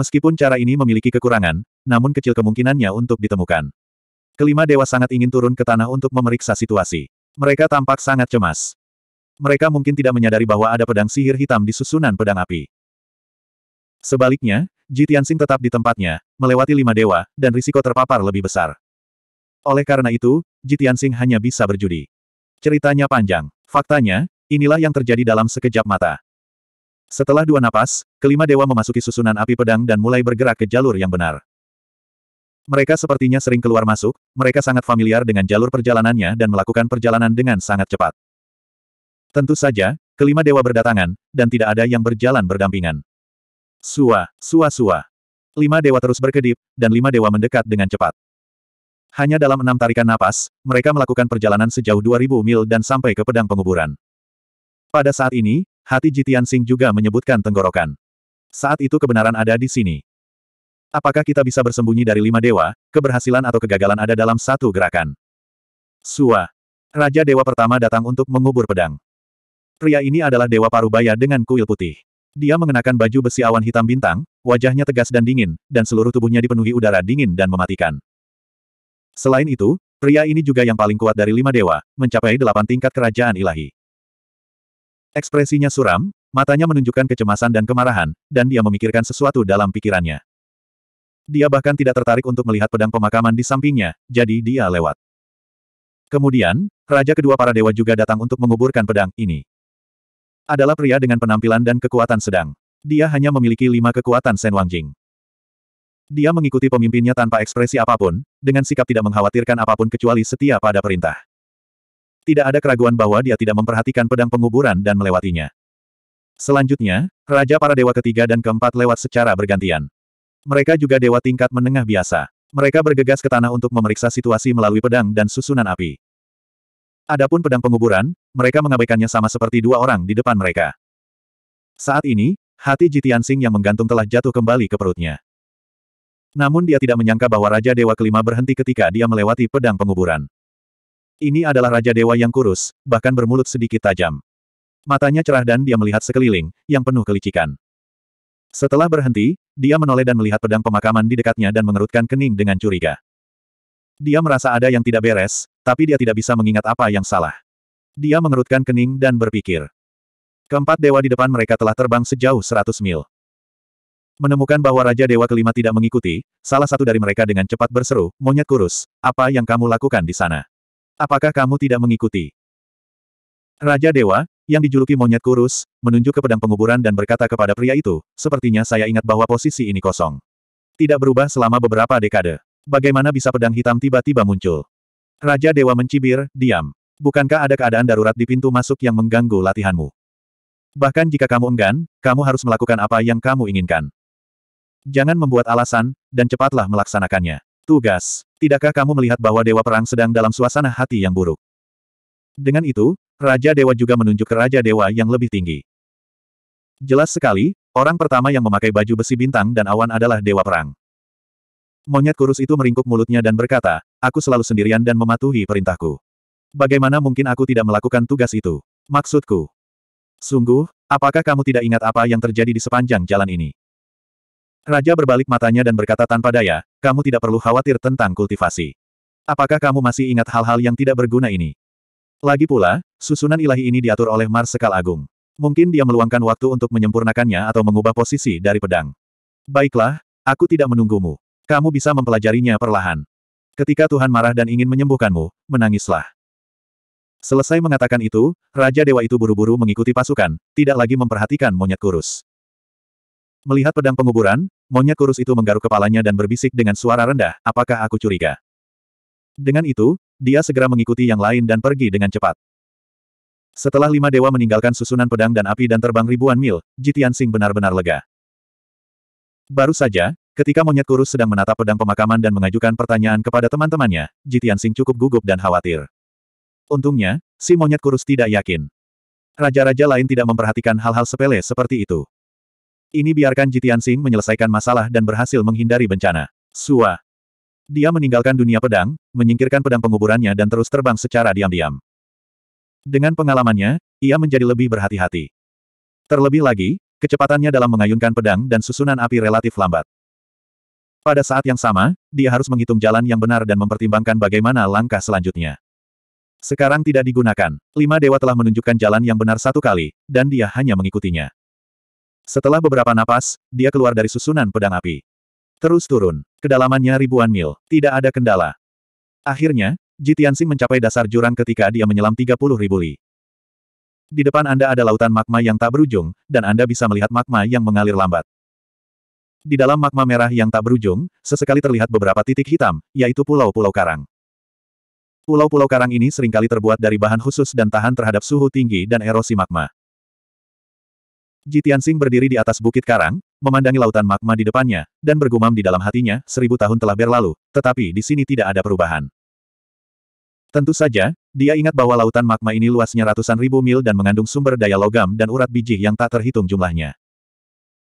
Meskipun cara ini memiliki kekurangan, namun kecil kemungkinannya untuk ditemukan. Kelima dewa sangat ingin turun ke tanah untuk memeriksa situasi. Mereka tampak sangat cemas. Mereka mungkin tidak menyadari bahwa ada pedang sihir hitam di susunan pedang api. Sebaliknya, Ji tetap di tempatnya, melewati lima dewa, dan risiko terpapar lebih besar. Oleh karena itu, Ji hanya bisa berjudi. Ceritanya panjang. Faktanya, inilah yang terjadi dalam sekejap mata. Setelah dua napas, kelima dewa memasuki susunan api pedang dan mulai bergerak ke jalur yang benar. Mereka sepertinya sering keluar masuk, mereka sangat familiar dengan jalur perjalanannya dan melakukan perjalanan dengan sangat cepat. Tentu saja, kelima dewa berdatangan, dan tidak ada yang berjalan berdampingan. Sua, sua sua. Lima dewa terus berkedip, dan lima dewa mendekat dengan cepat. Hanya dalam enam tarikan napas, mereka melakukan perjalanan sejauh 2000 mil dan sampai ke pedang penguburan. Pada saat ini, hati Jitian Sing juga menyebutkan tenggorokan. Saat itu kebenaran ada di sini. Apakah kita bisa bersembunyi dari lima dewa, keberhasilan atau kegagalan ada dalam satu gerakan? Sua. Raja dewa pertama datang untuk mengubur pedang. Pria ini adalah dewa parubaya dengan kuil putih. Dia mengenakan baju besi awan hitam bintang, wajahnya tegas dan dingin, dan seluruh tubuhnya dipenuhi udara dingin dan mematikan. Selain itu, pria ini juga yang paling kuat dari lima dewa, mencapai delapan tingkat kerajaan ilahi. Ekspresinya suram, matanya menunjukkan kecemasan dan kemarahan, dan dia memikirkan sesuatu dalam pikirannya. Dia bahkan tidak tertarik untuk melihat pedang pemakaman di sampingnya, jadi dia lewat. Kemudian, raja kedua para dewa juga datang untuk menguburkan pedang ini. Adalah pria dengan penampilan dan kekuatan sedang. Dia hanya memiliki lima kekuatan Sen Wangjing. Dia mengikuti pemimpinnya tanpa ekspresi apapun, dengan sikap tidak mengkhawatirkan apapun kecuali setia pada perintah. Tidak ada keraguan bahwa dia tidak memperhatikan pedang penguburan dan melewatinya. Selanjutnya, Raja para Dewa ketiga dan keempat lewat secara bergantian. Mereka juga dewa tingkat menengah biasa. Mereka bergegas ke tanah untuk memeriksa situasi melalui pedang dan susunan api. Adapun pedang penguburan, mereka mengabaikannya sama seperti dua orang di depan mereka. Saat ini, hati Jitian Jitiansing yang menggantung telah jatuh kembali ke perutnya. Namun dia tidak menyangka bahwa Raja Dewa Kelima berhenti ketika dia melewati pedang penguburan. Ini adalah Raja Dewa yang kurus, bahkan bermulut sedikit tajam. Matanya cerah dan dia melihat sekeliling, yang penuh kelicikan. Setelah berhenti, dia menoleh dan melihat pedang pemakaman di dekatnya dan mengerutkan kening dengan curiga. Dia merasa ada yang tidak beres, tapi dia tidak bisa mengingat apa yang salah. Dia mengerutkan kening dan berpikir. Keempat dewa di depan mereka telah terbang sejauh seratus mil. Menemukan bahwa Raja Dewa kelima tidak mengikuti, salah satu dari mereka dengan cepat berseru, monyet kurus, apa yang kamu lakukan di sana? Apakah kamu tidak mengikuti? Raja Dewa, yang dijuluki monyet kurus, menunjuk ke pedang penguburan dan berkata kepada pria itu, sepertinya saya ingat bahwa posisi ini kosong. Tidak berubah selama beberapa dekade. Bagaimana bisa pedang hitam tiba-tiba muncul? Raja Dewa mencibir, diam. Bukankah ada keadaan darurat di pintu masuk yang mengganggu latihanmu? Bahkan jika kamu enggan, kamu harus melakukan apa yang kamu inginkan. Jangan membuat alasan, dan cepatlah melaksanakannya. Tugas. Tidakkah kamu melihat bahwa Dewa Perang sedang dalam suasana hati yang buruk? Dengan itu, Raja Dewa juga menunjuk ke Raja Dewa yang lebih tinggi. Jelas sekali, orang pertama yang memakai baju besi bintang dan awan adalah Dewa Perang. Monyet kurus itu meringkuk mulutnya dan berkata, aku selalu sendirian dan mematuhi perintahku. Bagaimana mungkin aku tidak melakukan tugas itu? Maksudku. Sungguh, apakah kamu tidak ingat apa yang terjadi di sepanjang jalan ini? Raja berbalik matanya dan berkata tanpa daya, kamu tidak perlu khawatir tentang kultivasi. Apakah kamu masih ingat hal-hal yang tidak berguna ini? Lagi pula, susunan ilahi ini diatur oleh Marsekal Agung. Mungkin dia meluangkan waktu untuk menyempurnakannya atau mengubah posisi dari pedang. Baiklah, aku tidak menunggumu. Kamu bisa mempelajarinya perlahan. Ketika Tuhan marah dan ingin menyembuhkanmu, menangislah. Selesai mengatakan itu, Raja Dewa itu buru-buru mengikuti pasukan, tidak lagi memperhatikan monyet kurus. Melihat pedang penguburan, monyet kurus itu menggaruk kepalanya dan berbisik dengan suara rendah, apakah aku curiga? Dengan itu, dia segera mengikuti yang lain dan pergi dengan cepat. Setelah lima dewa meninggalkan susunan pedang dan api dan terbang ribuan mil, Jitian Sing benar-benar lega. Baru saja, ketika monyet kurus sedang menatap pedang pemakaman dan mengajukan pertanyaan kepada teman-temannya, Jitian Sing cukup gugup dan khawatir. Untungnya, si monyet kurus tidak yakin. Raja-raja lain tidak memperhatikan hal-hal sepele seperti itu. Ini biarkan Jitian Sing menyelesaikan masalah dan berhasil menghindari bencana. Sua. Dia meninggalkan dunia pedang, menyingkirkan pedang penguburannya dan terus terbang secara diam-diam. Dengan pengalamannya, ia menjadi lebih berhati-hati. Terlebih lagi, kecepatannya dalam mengayunkan pedang dan susunan api relatif lambat. Pada saat yang sama, dia harus menghitung jalan yang benar dan mempertimbangkan bagaimana langkah selanjutnya. Sekarang tidak digunakan. Lima dewa telah menunjukkan jalan yang benar satu kali, dan dia hanya mengikutinya. Setelah beberapa napas, dia keluar dari susunan pedang api. Terus turun. Kedalamannya ribuan mil. Tidak ada kendala. Akhirnya, Jitiansing mencapai dasar jurang ketika dia menyelam 30 ribu li. Di depan Anda ada lautan magma yang tak berujung, dan Anda bisa melihat magma yang mengalir lambat. Di dalam magma merah yang tak berujung, sesekali terlihat beberapa titik hitam, yaitu pulau-pulau karang. Pulau-pulau karang ini seringkali terbuat dari bahan khusus dan tahan terhadap suhu tinggi dan erosi magma. Jitian Tianxing berdiri di atas bukit karang, memandangi lautan magma di depannya, dan bergumam di dalam hatinya, seribu tahun telah berlalu, tetapi di sini tidak ada perubahan. Tentu saja, dia ingat bahwa lautan magma ini luasnya ratusan ribu mil dan mengandung sumber daya logam dan urat biji yang tak terhitung jumlahnya.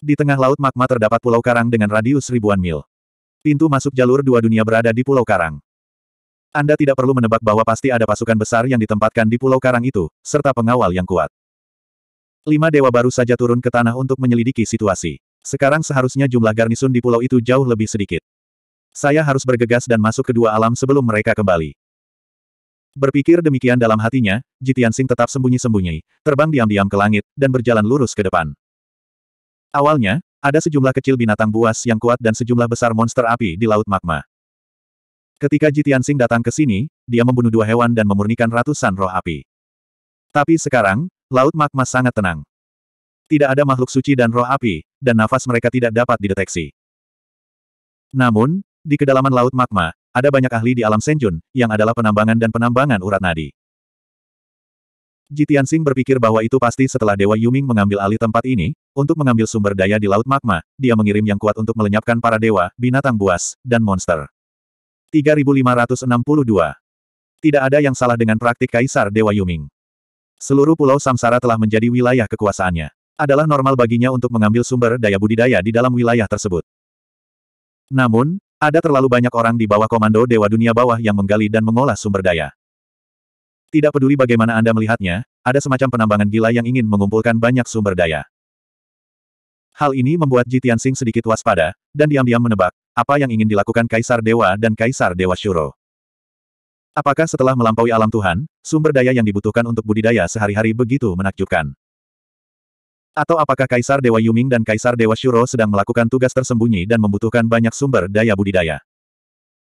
Di tengah laut magma terdapat pulau karang dengan radius ribuan mil. Pintu masuk jalur dua dunia berada di pulau karang. Anda tidak perlu menebak bahwa pasti ada pasukan besar yang ditempatkan di pulau karang itu, serta pengawal yang kuat. Lima dewa baru saja turun ke tanah untuk menyelidiki situasi. Sekarang seharusnya jumlah garnisun di pulau itu jauh lebih sedikit. Saya harus bergegas dan masuk ke dua alam sebelum mereka kembali. Berpikir demikian dalam hatinya, Jitiansing tetap sembunyi-sembunyi, terbang diam-diam ke langit, dan berjalan lurus ke depan. Awalnya, ada sejumlah kecil binatang buas yang kuat dan sejumlah besar monster api di Laut Magma. Ketika Jitiansing datang ke sini, dia membunuh dua hewan dan memurnikan ratusan roh api. Tapi sekarang, Laut magma sangat tenang. Tidak ada makhluk suci dan roh api, dan nafas mereka tidak dapat dideteksi. Namun, di kedalaman laut magma, ada banyak ahli di alam Senjun, yang adalah penambangan dan penambangan urat nadi. Jitian Sing berpikir bahwa itu pasti setelah Dewa Yuming mengambil alih tempat ini, untuk mengambil sumber daya di Laut Magma, dia mengirim yang kuat untuk melenyapkan para dewa, binatang buas, dan monster. 3562. Tidak ada yang salah dengan praktik Kaisar Dewa Yuming. Seluruh pulau Samsara telah menjadi wilayah kekuasaannya. Adalah normal baginya untuk mengambil sumber daya budidaya di dalam wilayah tersebut. Namun, ada terlalu banyak orang di bawah komando Dewa Dunia Bawah yang menggali dan mengolah sumber daya. Tidak peduli bagaimana Anda melihatnya, ada semacam penambangan gila yang ingin mengumpulkan banyak sumber daya. Hal ini membuat Ji Tianxing sedikit waspada, dan diam-diam menebak, apa yang ingin dilakukan Kaisar Dewa dan Kaisar Dewa Shuro. Apakah setelah melampaui alam Tuhan, sumber daya yang dibutuhkan untuk budidaya sehari-hari begitu menakjubkan? Atau apakah Kaisar Dewa Yuming dan Kaisar Dewa Shuro sedang melakukan tugas tersembunyi dan membutuhkan banyak sumber daya budidaya?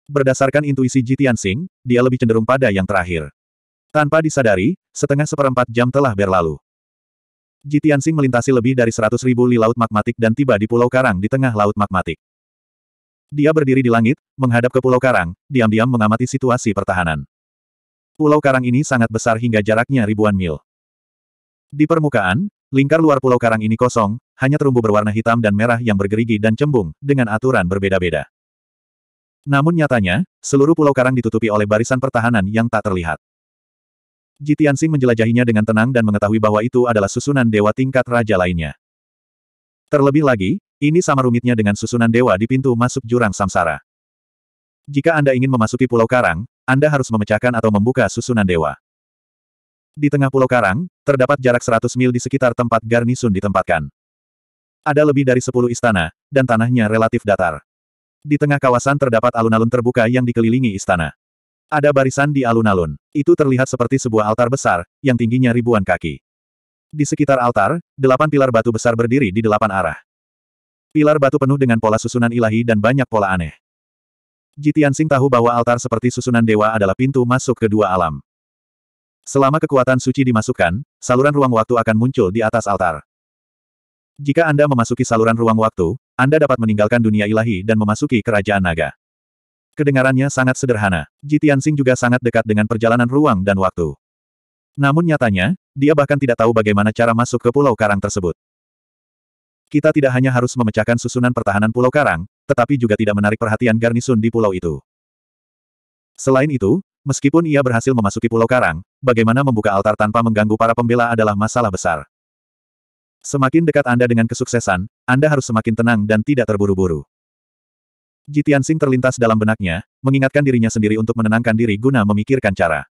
Berdasarkan intuisi Jitian Sing, dia lebih cenderung pada yang terakhir. Tanpa disadari, setengah seperempat jam telah berlalu. Jitian Sing melintasi lebih dari seratus ribu li laut magmatik dan tiba di Pulau Karang di tengah laut magmatik. Dia berdiri di langit, menghadap ke Pulau Karang, diam-diam mengamati situasi pertahanan. Pulau Karang ini sangat besar hingga jaraknya ribuan mil. Di permukaan, lingkar luar Pulau Karang ini kosong, hanya terumbu berwarna hitam dan merah yang bergerigi dan cembung, dengan aturan berbeda-beda. Namun nyatanya, seluruh pulau karang ditutupi oleh barisan pertahanan yang tak terlihat. Jitiansing menjelajahinya dengan tenang dan mengetahui bahwa itu adalah susunan dewa tingkat raja lainnya. Terlebih lagi, ini sama rumitnya dengan susunan dewa di pintu masuk jurang samsara. Jika Anda ingin memasuki Pulau Karang, Anda harus memecahkan atau membuka susunan dewa. Di tengah Pulau Karang, terdapat jarak 100 mil di sekitar tempat garnisun ditempatkan. Ada lebih dari 10 istana, dan tanahnya relatif datar. Di tengah kawasan terdapat alun-alun terbuka yang dikelilingi istana. Ada barisan di alun-alun. Itu terlihat seperti sebuah altar besar, yang tingginya ribuan kaki. Di sekitar altar, delapan pilar batu besar berdiri di delapan arah. Pilar batu penuh dengan pola susunan ilahi dan banyak pola aneh. Jitian Jitiansing tahu bahwa altar seperti susunan dewa adalah pintu masuk ke dua alam. Selama kekuatan suci dimasukkan, saluran ruang waktu akan muncul di atas altar. Jika Anda memasuki saluran ruang waktu, Anda dapat meninggalkan dunia ilahi dan memasuki kerajaan naga. Kedengarannya sangat sederhana. Jitian Jitiansing juga sangat dekat dengan perjalanan ruang dan waktu. Namun nyatanya, dia bahkan tidak tahu bagaimana cara masuk ke pulau karang tersebut. Kita tidak hanya harus memecahkan susunan pertahanan Pulau Karang, tetapi juga tidak menarik perhatian garnisun di pulau itu. Selain itu, meskipun ia berhasil memasuki Pulau Karang, bagaimana membuka altar tanpa mengganggu para pembela adalah masalah besar. Semakin dekat Anda dengan kesuksesan, Anda harus semakin tenang dan tidak terburu-buru. Jitian Sing terlintas dalam benaknya, mengingatkan dirinya sendiri untuk menenangkan diri guna memikirkan cara.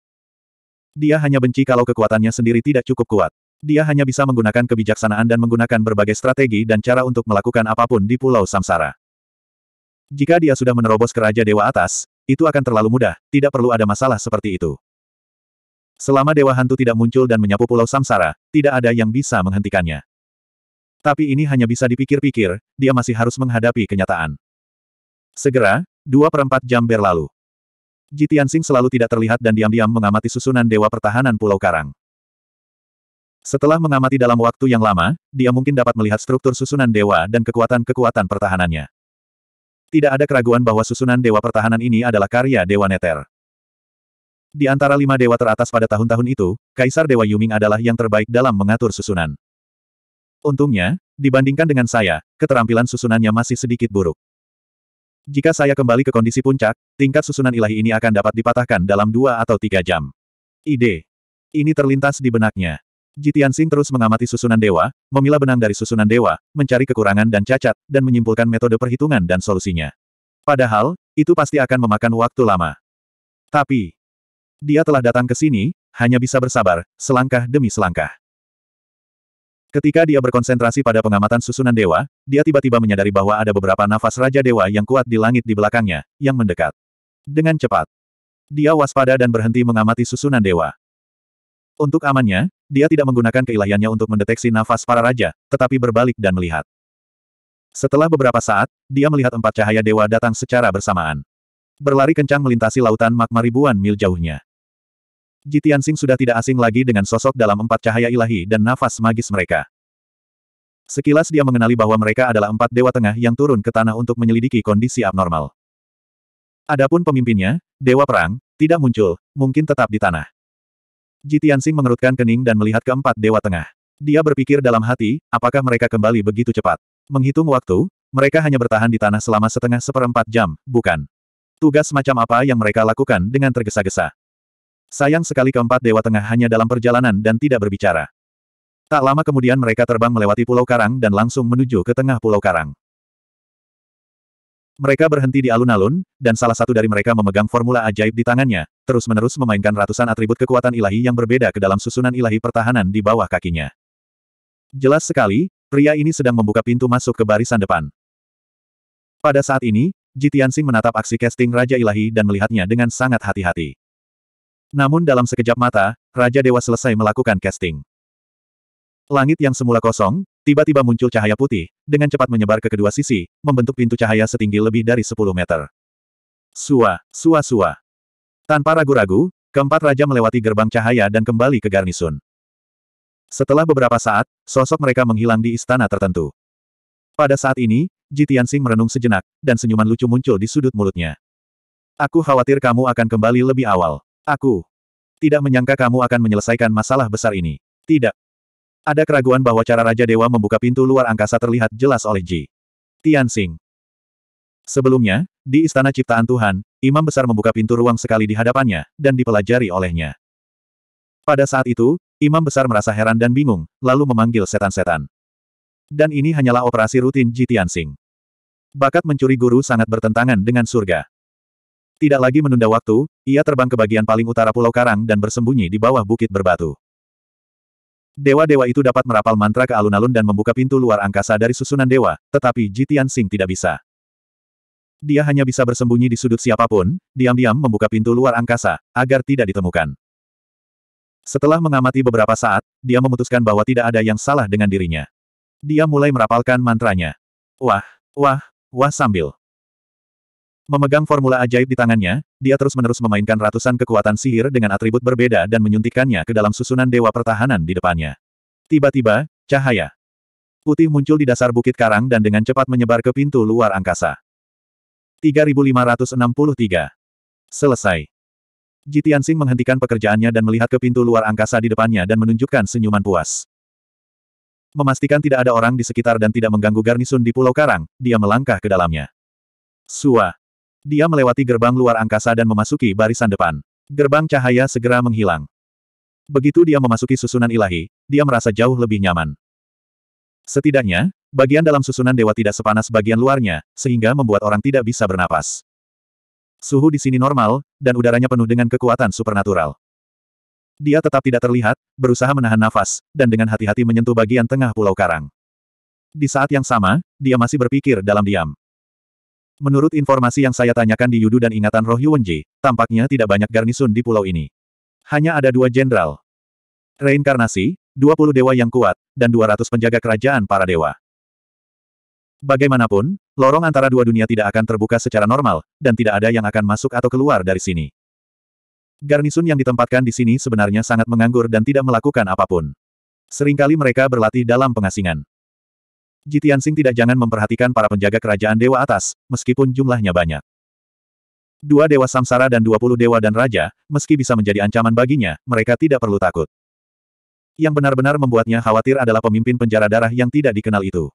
Dia hanya benci kalau kekuatannya sendiri tidak cukup kuat. Dia hanya bisa menggunakan kebijaksanaan dan menggunakan berbagai strategi dan cara untuk melakukan apapun di Pulau Samsara. Jika dia sudah menerobos ke Raja Dewa Atas, itu akan terlalu mudah, tidak perlu ada masalah seperti itu. Selama Dewa Hantu tidak muncul dan menyapu Pulau Samsara, tidak ada yang bisa menghentikannya. Tapi ini hanya bisa dipikir-pikir, dia masih harus menghadapi kenyataan. Segera, dua perempat jam berlalu. Jitian Sing selalu tidak terlihat dan diam-diam mengamati susunan Dewa Pertahanan Pulau Karang. Setelah mengamati dalam waktu yang lama, dia mungkin dapat melihat struktur susunan dewa dan kekuatan-kekuatan pertahanannya. Tidak ada keraguan bahwa susunan dewa pertahanan ini adalah karya Dewa Neter. Di antara lima dewa teratas pada tahun-tahun itu, Kaisar Dewa Yuming adalah yang terbaik dalam mengatur susunan. Untungnya, dibandingkan dengan saya, keterampilan susunannya masih sedikit buruk. Jika saya kembali ke kondisi puncak, tingkat susunan ilahi ini akan dapat dipatahkan dalam dua atau tiga jam. Ide. Ini terlintas di benaknya. Jitian Sing terus mengamati susunan dewa, memilah benang dari susunan dewa, mencari kekurangan dan cacat, dan menyimpulkan metode perhitungan dan solusinya. Padahal, itu pasti akan memakan waktu lama. Tapi, dia telah datang ke sini, hanya bisa bersabar, selangkah demi selangkah. Ketika dia berkonsentrasi pada pengamatan susunan dewa, dia tiba-tiba menyadari bahwa ada beberapa nafas Raja Dewa yang kuat di langit di belakangnya, yang mendekat. Dengan cepat, dia waspada dan berhenti mengamati susunan dewa. Untuk amannya, dia tidak menggunakan keilahiannya untuk mendeteksi nafas para raja, tetapi berbalik dan melihat. Setelah beberapa saat, dia melihat empat cahaya dewa datang secara bersamaan. Berlari kencang melintasi lautan magma ribuan mil jauhnya. Jitian Jitiansing sudah tidak asing lagi dengan sosok dalam empat cahaya ilahi dan nafas magis mereka. Sekilas dia mengenali bahwa mereka adalah empat dewa tengah yang turun ke tanah untuk menyelidiki kondisi abnormal. Adapun pemimpinnya, Dewa Perang, tidak muncul, mungkin tetap di tanah. Jitian mengerutkan kening dan melihat keempat dewa tengah. Dia berpikir dalam hati, apakah mereka kembali begitu cepat. Menghitung waktu, mereka hanya bertahan di tanah selama setengah seperempat jam, bukan? Tugas macam apa yang mereka lakukan dengan tergesa-gesa? Sayang sekali keempat dewa tengah hanya dalam perjalanan dan tidak berbicara. Tak lama kemudian mereka terbang melewati Pulau Karang dan langsung menuju ke tengah Pulau Karang. Mereka berhenti di alun-alun, dan salah satu dari mereka memegang formula ajaib di tangannya, terus-menerus memainkan ratusan atribut kekuatan ilahi yang berbeda ke dalam susunan ilahi pertahanan di bawah kakinya. Jelas sekali, pria ini sedang membuka pintu masuk ke barisan depan. Pada saat ini, Jitiansing menatap aksi casting Raja Ilahi dan melihatnya dengan sangat hati-hati. Namun dalam sekejap mata, Raja Dewa selesai melakukan casting. Langit yang semula kosong, tiba-tiba muncul cahaya putih, dengan cepat menyebar ke kedua sisi, membentuk pintu cahaya setinggi lebih dari 10 meter. Sua, sua sua. Tanpa ragu-ragu, keempat raja melewati gerbang cahaya dan kembali ke garnisun. Setelah beberapa saat, sosok mereka menghilang di istana tertentu. Pada saat ini, Ji Tianxing merenung sejenak, dan senyuman lucu muncul di sudut mulutnya. Aku khawatir kamu akan kembali lebih awal. Aku tidak menyangka kamu akan menyelesaikan masalah besar ini. Tidak, ada keraguan bahwa cara Raja Dewa membuka pintu luar angkasa terlihat jelas oleh Ji. Tianxing. Sebelumnya, di Istana Ciptaan Tuhan, Imam Besar membuka pintu ruang sekali di hadapannya, dan dipelajari olehnya. Pada saat itu, Imam Besar merasa heran dan bingung, lalu memanggil setan-setan. Dan ini hanyalah operasi rutin Ji Tianxing. Bakat mencuri guru sangat bertentangan dengan surga. Tidak lagi menunda waktu, ia terbang ke bagian paling utara Pulau Karang dan bersembunyi di bawah bukit berbatu. Dewa-dewa itu dapat merapal mantra ke alun-alun dan membuka pintu luar angkasa dari susunan dewa, tetapi Jitian Sing tidak bisa. Dia hanya bisa bersembunyi di sudut siapapun, diam-diam membuka pintu luar angkasa, agar tidak ditemukan. Setelah mengamati beberapa saat, dia memutuskan bahwa tidak ada yang salah dengan dirinya. Dia mulai merapalkan mantranya. Wah, wah, wah sambil Memegang formula ajaib di tangannya, dia terus-menerus memainkan ratusan kekuatan sihir dengan atribut berbeda dan menyuntikkannya ke dalam susunan dewa pertahanan di depannya. Tiba-tiba, cahaya putih muncul di dasar bukit karang dan dengan cepat menyebar ke pintu luar angkasa. 3563. Selesai. Jitiansing menghentikan pekerjaannya dan melihat ke pintu luar angkasa di depannya dan menunjukkan senyuman puas. Memastikan tidak ada orang di sekitar dan tidak mengganggu garnisun di Pulau Karang, dia melangkah ke dalamnya. suah dia melewati gerbang luar angkasa dan memasuki barisan depan. Gerbang cahaya segera menghilang. Begitu dia memasuki susunan ilahi, dia merasa jauh lebih nyaman. Setidaknya, bagian dalam susunan dewa tidak sepanas bagian luarnya, sehingga membuat orang tidak bisa bernapas. Suhu di sini normal, dan udaranya penuh dengan kekuatan supernatural. Dia tetap tidak terlihat, berusaha menahan nafas, dan dengan hati-hati menyentuh bagian tengah Pulau Karang. Di saat yang sama, dia masih berpikir dalam diam. Menurut informasi yang saya tanyakan di Yudu dan ingatan roh Yuwenji, tampaknya tidak banyak garnisun di pulau ini. Hanya ada dua jenderal. Reinkarnasi, 20 dewa yang kuat, dan 200 penjaga kerajaan para dewa. Bagaimanapun, lorong antara dua dunia tidak akan terbuka secara normal, dan tidak ada yang akan masuk atau keluar dari sini. Garnisun yang ditempatkan di sini sebenarnya sangat menganggur dan tidak melakukan apapun. Seringkali mereka berlatih dalam pengasingan. Jitiansing tidak jangan memperhatikan para penjaga kerajaan dewa atas, meskipun jumlahnya banyak. Dua dewa samsara dan dua puluh dewa dan raja, meski bisa menjadi ancaman baginya, mereka tidak perlu takut. Yang benar-benar membuatnya khawatir adalah pemimpin penjara darah yang tidak dikenal itu.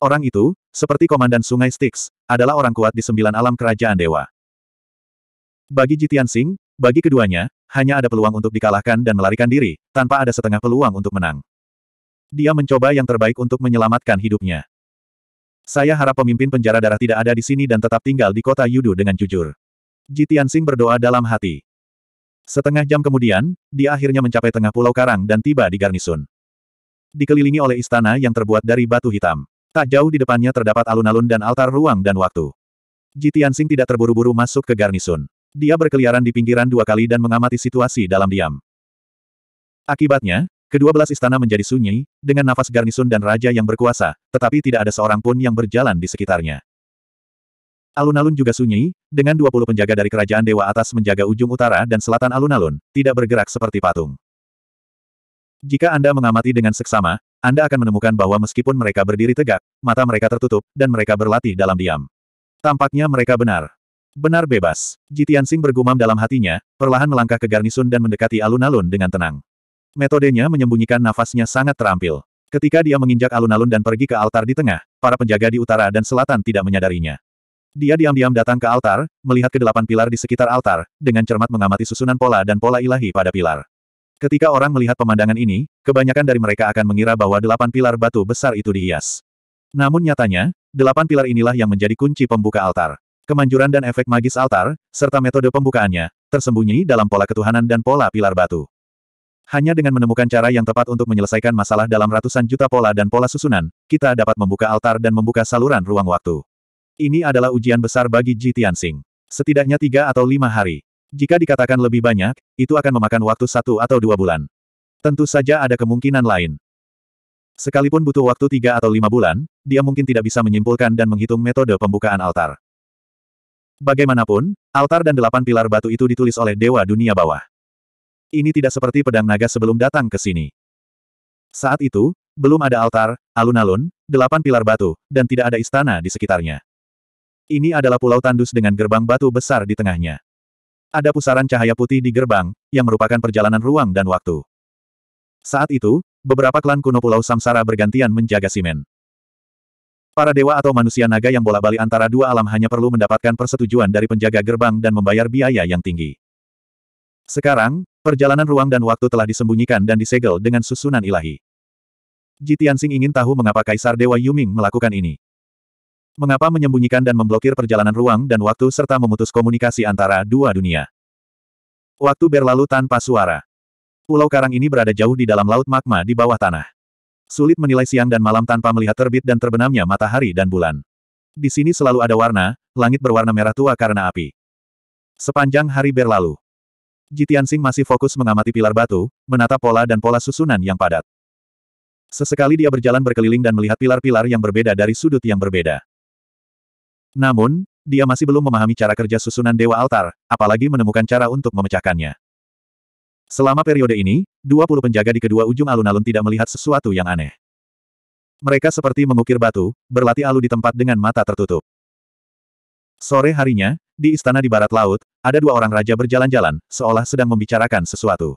Orang itu, seperti komandan sungai Styx, adalah orang kuat di sembilan alam kerajaan dewa. Bagi Jitian Singh, bagi keduanya, hanya ada peluang untuk dikalahkan dan melarikan diri, tanpa ada setengah peluang untuk menang. Dia mencoba yang terbaik untuk menyelamatkan hidupnya. Saya harap pemimpin penjara darah tidak ada di sini dan tetap tinggal di kota Yudu dengan jujur. Ji Tianxing berdoa dalam hati. Setengah jam kemudian, dia akhirnya mencapai tengah Pulau Karang dan tiba di Garnisun. Dikelilingi oleh istana yang terbuat dari batu hitam. Tak jauh di depannya terdapat alun-alun dan altar ruang dan waktu. Ji Tianxing tidak terburu-buru masuk ke Garnisun. Dia berkeliaran di pinggiran dua kali dan mengamati situasi dalam diam. Akibatnya, Kedua belas istana menjadi sunyi, dengan nafas garnisun dan raja yang berkuasa, tetapi tidak ada seorang pun yang berjalan di sekitarnya. Alun-alun juga sunyi, dengan 20 penjaga dari kerajaan dewa atas menjaga ujung utara dan selatan alun-alun, tidak bergerak seperti patung. Jika Anda mengamati dengan seksama, Anda akan menemukan bahwa meskipun mereka berdiri tegak, mata mereka tertutup, dan mereka berlatih dalam diam. Tampaknya mereka benar. Benar bebas. Jitian Sing bergumam dalam hatinya, perlahan melangkah ke garnisun dan mendekati alun-alun dengan tenang. Metodenya menyembunyikan nafasnya sangat terampil. Ketika dia menginjak alun-alun dan pergi ke altar di tengah, para penjaga di utara dan selatan tidak menyadarinya. Dia diam-diam datang ke altar, melihat kedelapan pilar di sekitar altar, dengan cermat mengamati susunan pola dan pola ilahi pada pilar. Ketika orang melihat pemandangan ini, kebanyakan dari mereka akan mengira bahwa delapan pilar batu besar itu dihias. Namun nyatanya, delapan pilar inilah yang menjadi kunci pembuka altar. Kemanjuran dan efek magis altar, serta metode pembukaannya, tersembunyi dalam pola ketuhanan dan pola pilar batu. Hanya dengan menemukan cara yang tepat untuk menyelesaikan masalah dalam ratusan juta pola dan pola susunan, kita dapat membuka altar dan membuka saluran ruang waktu. Ini adalah ujian besar bagi Ji Tianxing. Setidaknya tiga atau lima hari. Jika dikatakan lebih banyak, itu akan memakan waktu satu atau dua bulan. Tentu saja ada kemungkinan lain. Sekalipun butuh waktu tiga atau lima bulan, dia mungkin tidak bisa menyimpulkan dan menghitung metode pembukaan altar. Bagaimanapun, altar dan delapan pilar batu itu ditulis oleh Dewa Dunia Bawah. Ini tidak seperti pedang naga sebelum datang ke sini. Saat itu, belum ada altar, alun-alun, delapan pilar batu, dan tidak ada istana di sekitarnya. Ini adalah pulau tandus dengan gerbang batu besar di tengahnya. Ada pusaran cahaya putih di gerbang, yang merupakan perjalanan ruang dan waktu. Saat itu, beberapa klan kuno Pulau Samsara bergantian menjaga simen. Para dewa atau manusia naga yang bola-bali antara dua alam hanya perlu mendapatkan persetujuan dari penjaga gerbang dan membayar biaya yang tinggi. Sekarang, perjalanan ruang dan waktu telah disembunyikan dan disegel dengan susunan ilahi. Ji Tianxing ingin tahu mengapa Kaisar Dewa Yuming melakukan ini. Mengapa menyembunyikan dan memblokir perjalanan ruang dan waktu serta memutus komunikasi antara dua dunia. Waktu berlalu tanpa suara. Pulau karang ini berada jauh di dalam laut magma di bawah tanah. Sulit menilai siang dan malam tanpa melihat terbit dan terbenamnya matahari dan bulan. Di sini selalu ada warna, langit berwarna merah tua karena api. Sepanjang hari berlalu, Jitian Sing masih fokus mengamati pilar batu, menata pola dan pola susunan yang padat. Sesekali dia berjalan berkeliling dan melihat pilar-pilar yang berbeda dari sudut yang berbeda. Namun, dia masih belum memahami cara kerja susunan Dewa Altar, apalagi menemukan cara untuk memecahkannya. Selama periode ini, 20 penjaga di kedua ujung alun-alun tidak melihat sesuatu yang aneh. Mereka seperti mengukir batu, berlatih alu di tempat dengan mata tertutup. Sore harinya, di istana di barat laut, ada dua orang raja berjalan-jalan, seolah sedang membicarakan sesuatu.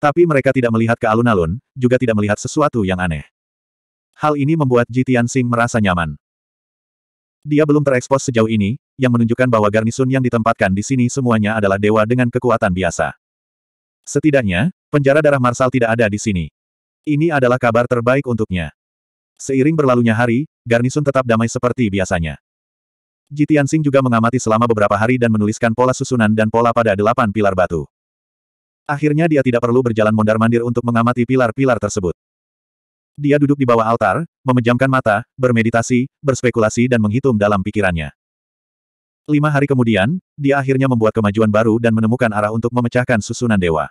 Tapi mereka tidak melihat ke alun-alun, juga tidak melihat sesuatu yang aneh. Hal ini membuat Jitian Sing merasa nyaman. Dia belum terekspos sejauh ini, yang menunjukkan bahwa garnisun yang ditempatkan di sini semuanya adalah dewa dengan kekuatan biasa. Setidaknya, penjara darah Marsal tidak ada di sini. Ini adalah kabar terbaik untuknya. Seiring berlalunya hari, garnisun tetap damai seperti biasanya. Jitian Sing juga mengamati selama beberapa hari dan menuliskan pola susunan dan pola pada delapan pilar batu. Akhirnya dia tidak perlu berjalan mondar-mandir untuk mengamati pilar-pilar tersebut. Dia duduk di bawah altar, memejamkan mata, bermeditasi, berspekulasi dan menghitung dalam pikirannya. Lima hari kemudian, dia akhirnya membuat kemajuan baru dan menemukan arah untuk memecahkan susunan dewa.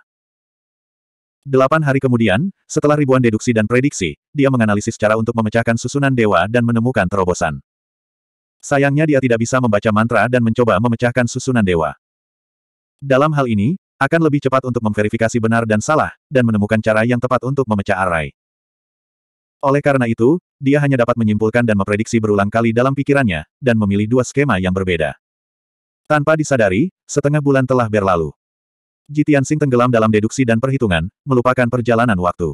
Delapan hari kemudian, setelah ribuan deduksi dan prediksi, dia menganalisis cara untuk memecahkan susunan dewa dan menemukan terobosan. Sayangnya dia tidak bisa membaca mantra dan mencoba memecahkan susunan dewa. Dalam hal ini, akan lebih cepat untuk memverifikasi benar dan salah, dan menemukan cara yang tepat untuk memecah arai. Oleh karena itu, dia hanya dapat menyimpulkan dan memprediksi berulang kali dalam pikirannya, dan memilih dua skema yang berbeda. Tanpa disadari, setengah bulan telah berlalu. Jitian Sing tenggelam dalam deduksi dan perhitungan, melupakan perjalanan waktu.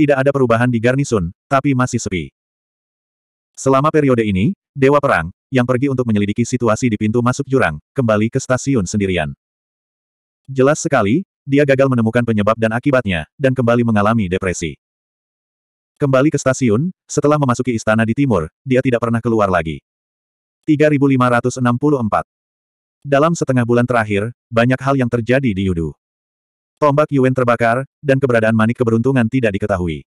Tidak ada perubahan di garnisun, tapi masih sepi. Selama periode ini, Dewa Perang, yang pergi untuk menyelidiki situasi di pintu masuk jurang, kembali ke stasiun sendirian. Jelas sekali, dia gagal menemukan penyebab dan akibatnya, dan kembali mengalami depresi. Kembali ke stasiun, setelah memasuki istana di timur, dia tidak pernah keluar lagi. 3564 Dalam setengah bulan terakhir, banyak hal yang terjadi di Yudu. Tombak Yuan terbakar, dan keberadaan manik keberuntungan tidak diketahui.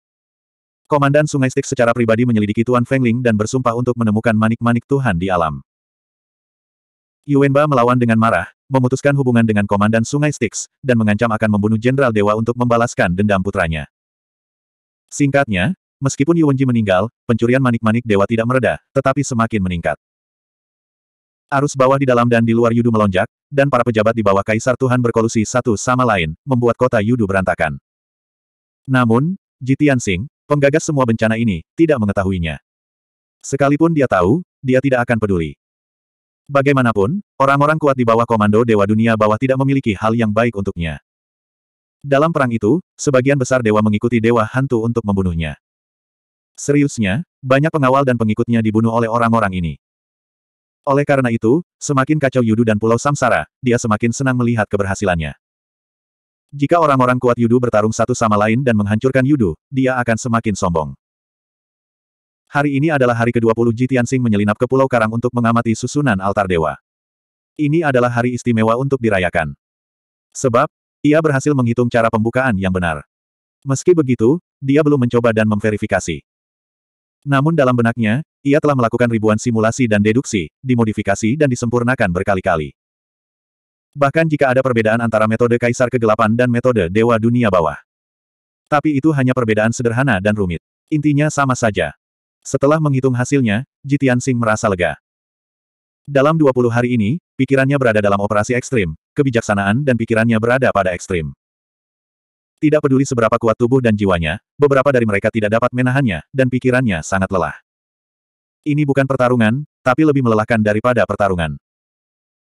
Komandan Sungai Stik secara pribadi menyelidiki Tuan Fengling dan bersumpah untuk menemukan manik-manik Tuhan di alam. Yuenba melawan dengan marah, memutuskan hubungan dengan Komandan Sungai Styx, dan mengancam akan membunuh Jenderal Dewa untuk membalaskan dendam putranya. Singkatnya, meskipun Yuwenji meninggal, pencurian manik-manik Dewa tidak mereda, tetapi semakin meningkat. Arus bawah di dalam dan di luar Yudu melonjak, dan para pejabat di bawah Kaisar Tuhan berkolusi satu sama lain, membuat kota Yudu berantakan. Namun, Jitian Sing, Penggagas semua bencana ini, tidak mengetahuinya. Sekalipun dia tahu, dia tidak akan peduli. Bagaimanapun, orang-orang kuat di bawah komando Dewa Dunia bawah tidak memiliki hal yang baik untuknya. Dalam perang itu, sebagian besar dewa mengikuti dewa hantu untuk membunuhnya. Seriusnya, banyak pengawal dan pengikutnya dibunuh oleh orang-orang ini. Oleh karena itu, semakin kacau Yudu dan Pulau Samsara, dia semakin senang melihat keberhasilannya. Jika orang-orang kuat Yudu bertarung satu sama lain dan menghancurkan Yudu, dia akan semakin sombong. Hari ini adalah hari ke-20 Jitian Sing menyelinap ke Pulau Karang untuk mengamati susunan altar dewa. Ini adalah hari istimewa untuk dirayakan. Sebab, ia berhasil menghitung cara pembukaan yang benar. Meski begitu, dia belum mencoba dan memverifikasi. Namun dalam benaknya, ia telah melakukan ribuan simulasi dan deduksi, dimodifikasi dan disempurnakan berkali-kali. Bahkan jika ada perbedaan antara metode Kaisar Kegelapan dan metode Dewa Dunia Bawah. Tapi itu hanya perbedaan sederhana dan rumit. Intinya sama saja. Setelah menghitung hasilnya, Jitian Sing merasa lega. Dalam 20 hari ini, pikirannya berada dalam operasi ekstrim, kebijaksanaan dan pikirannya berada pada ekstrim. Tidak peduli seberapa kuat tubuh dan jiwanya, beberapa dari mereka tidak dapat menahannya, dan pikirannya sangat lelah. Ini bukan pertarungan, tapi lebih melelahkan daripada pertarungan.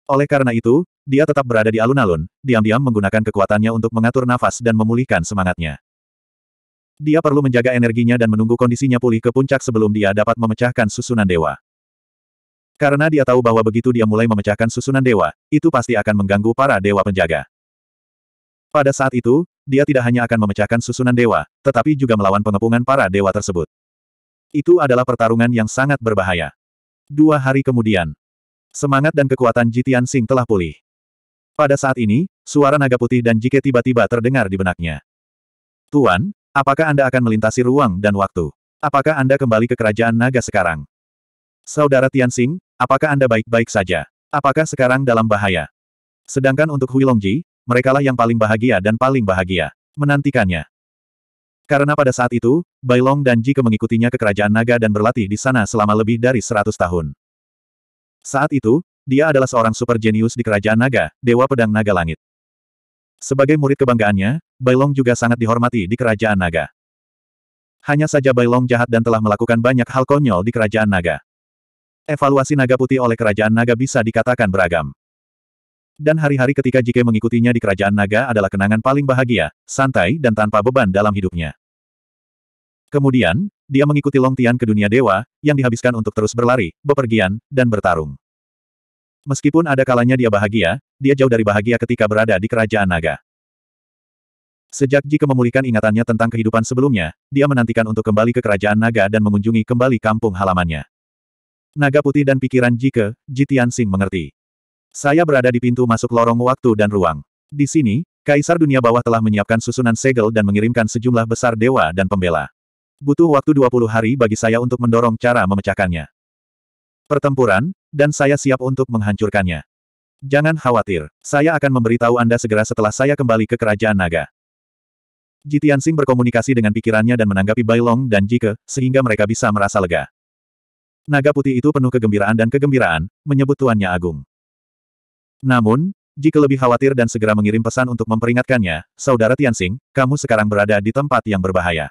Oleh karena itu, dia tetap berada di alun-alun, diam-diam menggunakan kekuatannya untuk mengatur nafas dan memulihkan semangatnya. Dia perlu menjaga energinya dan menunggu kondisinya pulih ke puncak sebelum dia dapat memecahkan susunan dewa. Karena dia tahu bahwa begitu dia mulai memecahkan susunan dewa, itu pasti akan mengganggu para dewa penjaga. Pada saat itu, dia tidak hanya akan memecahkan susunan dewa, tetapi juga melawan pengepungan para dewa tersebut. Itu adalah pertarungan yang sangat berbahaya. Dua hari kemudian, semangat dan kekuatan Jitian Sing telah pulih. Pada saat ini, suara naga putih dan jike tiba-tiba terdengar di benaknya. Tuan, apakah Anda akan melintasi ruang dan waktu? Apakah Anda kembali ke kerajaan naga sekarang? Saudara Tianxing, apakah Anda baik-baik saja? Apakah sekarang dalam bahaya? Sedangkan untuk Hui Longji, merekalah yang paling bahagia dan paling bahagia. Menantikannya. Karena pada saat itu, Bailong dan Ji Jike mengikutinya ke kerajaan naga dan berlatih di sana selama lebih dari 100 tahun. Saat itu, dia adalah seorang super jenius di Kerajaan Naga, Dewa Pedang Naga Langit. Sebagai murid kebanggaannya, Bailong juga sangat dihormati di Kerajaan Naga. Hanya saja Bailong jahat dan telah melakukan banyak hal konyol di Kerajaan Naga. Evaluasi naga putih oleh kerajaan naga bisa dikatakan beragam. Dan hari-hari ketika Jike mengikutinya di kerajaan naga adalah kenangan paling bahagia, santai dan tanpa beban dalam hidupnya. Kemudian, dia mengikuti Long Tian ke dunia dewa, yang dihabiskan untuk terus berlari, bepergian, dan bertarung. Meskipun ada kalanya dia bahagia, dia jauh dari bahagia ketika berada di kerajaan naga. Sejak Jika memulihkan ingatannya tentang kehidupan sebelumnya, dia menantikan untuk kembali ke kerajaan naga dan mengunjungi kembali kampung halamannya. Naga putih dan pikiran Jike, Jitian Sing mengerti. Saya berada di pintu masuk lorong waktu dan ruang. Di sini, Kaisar Dunia Bawah telah menyiapkan susunan segel dan mengirimkan sejumlah besar dewa dan pembela. Butuh waktu 20 hari bagi saya untuk mendorong cara memecahkannya. Pertempuran, dan saya siap untuk menghancurkannya. Jangan khawatir, saya akan memberitahu Anda segera setelah saya kembali ke Kerajaan Naga. Jitian Sing berkomunikasi dengan pikirannya dan menanggapi Bailong dan Jike, sehingga mereka bisa merasa lega. Naga putih itu penuh kegembiraan dan kegembiraan, menyebut tuannya agung. Namun, Jike lebih khawatir dan segera mengirim pesan untuk memperingatkannya, Saudara Tianxing, kamu sekarang berada di tempat yang berbahaya.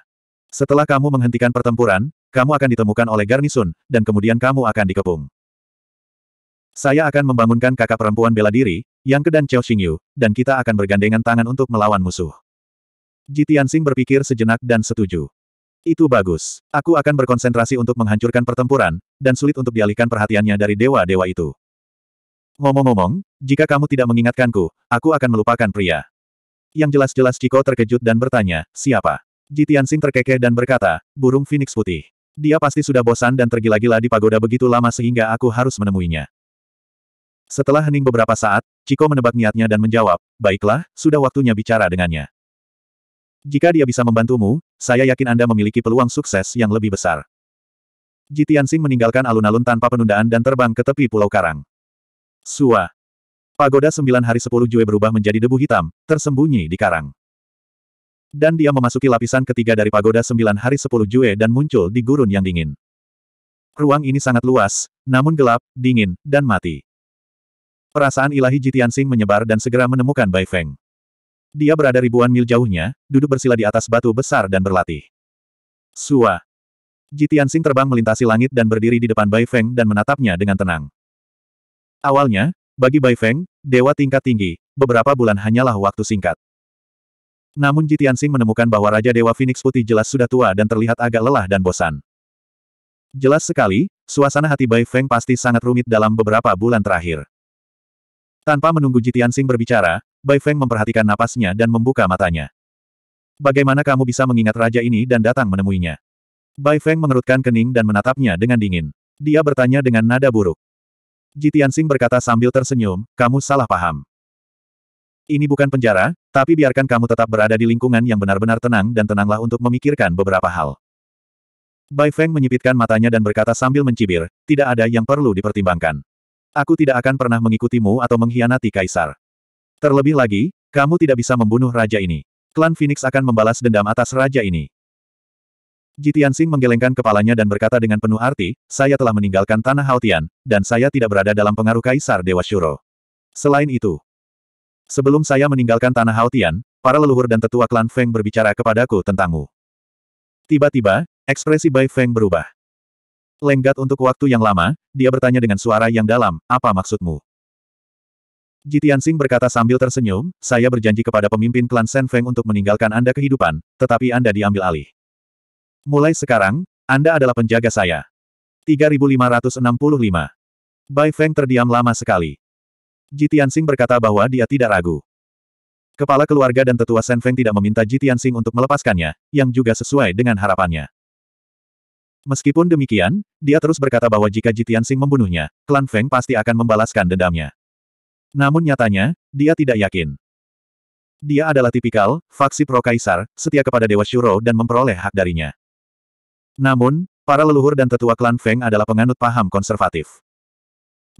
Setelah kamu menghentikan pertempuran, kamu akan ditemukan oleh garnisun, dan kemudian kamu akan dikepung. Saya akan membangunkan kakak perempuan bela diri, Yang Kedan Chao Xingyu, dan kita akan bergandengan tangan untuk melawan musuh. Ji Tianxing berpikir sejenak dan setuju. Itu bagus. Aku akan berkonsentrasi untuk menghancurkan pertempuran, dan sulit untuk dialihkan perhatiannya dari dewa-dewa itu. Ngomong-ngomong, jika kamu tidak mengingatkanku, aku akan melupakan pria. Yang jelas-jelas Ciko terkejut dan bertanya, siapa? Ji Tianxing terkekeh dan berkata, burung Phoenix putih. Dia pasti sudah bosan dan tergila-gila di pagoda begitu lama sehingga aku harus menemuinya. Setelah hening beberapa saat, Chico menebak niatnya dan menjawab, baiklah, sudah waktunya bicara dengannya. Jika dia bisa membantumu, saya yakin Anda memiliki peluang sukses yang lebih besar. Jitiansing meninggalkan alun-alun tanpa penundaan dan terbang ke tepi Pulau Karang. Sua. Pagoda sembilan hari sepuluh Jue berubah menjadi debu hitam, tersembunyi di karang. Dan dia memasuki lapisan ketiga dari pagoda sembilan hari sepuluh Jue dan muncul di gurun yang dingin. Ruang ini sangat luas, namun gelap, dingin, dan mati. Perasaan ilahi Jitian Sing menyebar dan segera menemukan Bai Feng. Dia berada ribuan mil jauhnya, duduk bersila di atas batu besar dan berlatih. Sua. Jitian Sing terbang melintasi langit dan berdiri di depan Bai Feng dan menatapnya dengan tenang. Awalnya, bagi Bai Feng, dewa tingkat tinggi, beberapa bulan hanyalah waktu singkat. Namun Jitian Sing menemukan bahwa Raja Dewa Phoenix Putih jelas sudah tua dan terlihat agak lelah dan bosan. Jelas sekali, suasana hati Bai Feng pasti sangat rumit dalam beberapa bulan terakhir. Tanpa menunggu Jitiansing berbicara, Bai Feng memperhatikan napasnya dan membuka matanya. Bagaimana kamu bisa mengingat raja ini dan datang menemuinya? Bai Feng mengerutkan kening dan menatapnya dengan dingin. Dia bertanya dengan nada buruk. Jitiansing berkata sambil tersenyum, kamu salah paham. Ini bukan penjara, tapi biarkan kamu tetap berada di lingkungan yang benar-benar tenang dan tenanglah untuk memikirkan beberapa hal. Bai Feng menyipitkan matanya dan berkata sambil mencibir, tidak ada yang perlu dipertimbangkan. Aku tidak akan pernah mengikutimu atau mengkhianati kaisar. Terlebih lagi, kamu tidak bisa membunuh raja ini. Klan Phoenix akan membalas dendam atas raja ini. Jitian Sing menggelengkan kepalanya dan berkata dengan penuh arti, saya telah meninggalkan tanah Haotian, dan saya tidak berada dalam pengaruh Kaisar Dewa Shuro. Selain itu, sebelum saya meninggalkan tanah Haotian, para leluhur dan tetua klan Feng berbicara kepadaku tentangmu. Tiba-tiba, ekspresi Bai Feng berubah. Lenggat untuk waktu yang lama, dia bertanya dengan suara yang dalam, apa maksudmu? Jitian Sing berkata sambil tersenyum, saya berjanji kepada pemimpin klan Shen Feng untuk meninggalkan Anda kehidupan, tetapi Anda diambil alih. Mulai sekarang, Anda adalah penjaga saya. 3565. Bai Feng terdiam lama sekali. Jitian Sing berkata bahwa dia tidak ragu. Kepala keluarga dan tetua Shen Feng tidak meminta Jitian Sing untuk melepaskannya, yang juga sesuai dengan harapannya. Meskipun demikian, dia terus berkata bahwa jika Jitian Sing membunuhnya, klan Feng pasti akan membalaskan dendamnya. Namun nyatanya, dia tidak yakin. Dia adalah tipikal, faksi pro kaisar, setia kepada Dewa Shuro dan memperoleh hak darinya. Namun, para leluhur dan tetua klan Feng adalah penganut paham konservatif.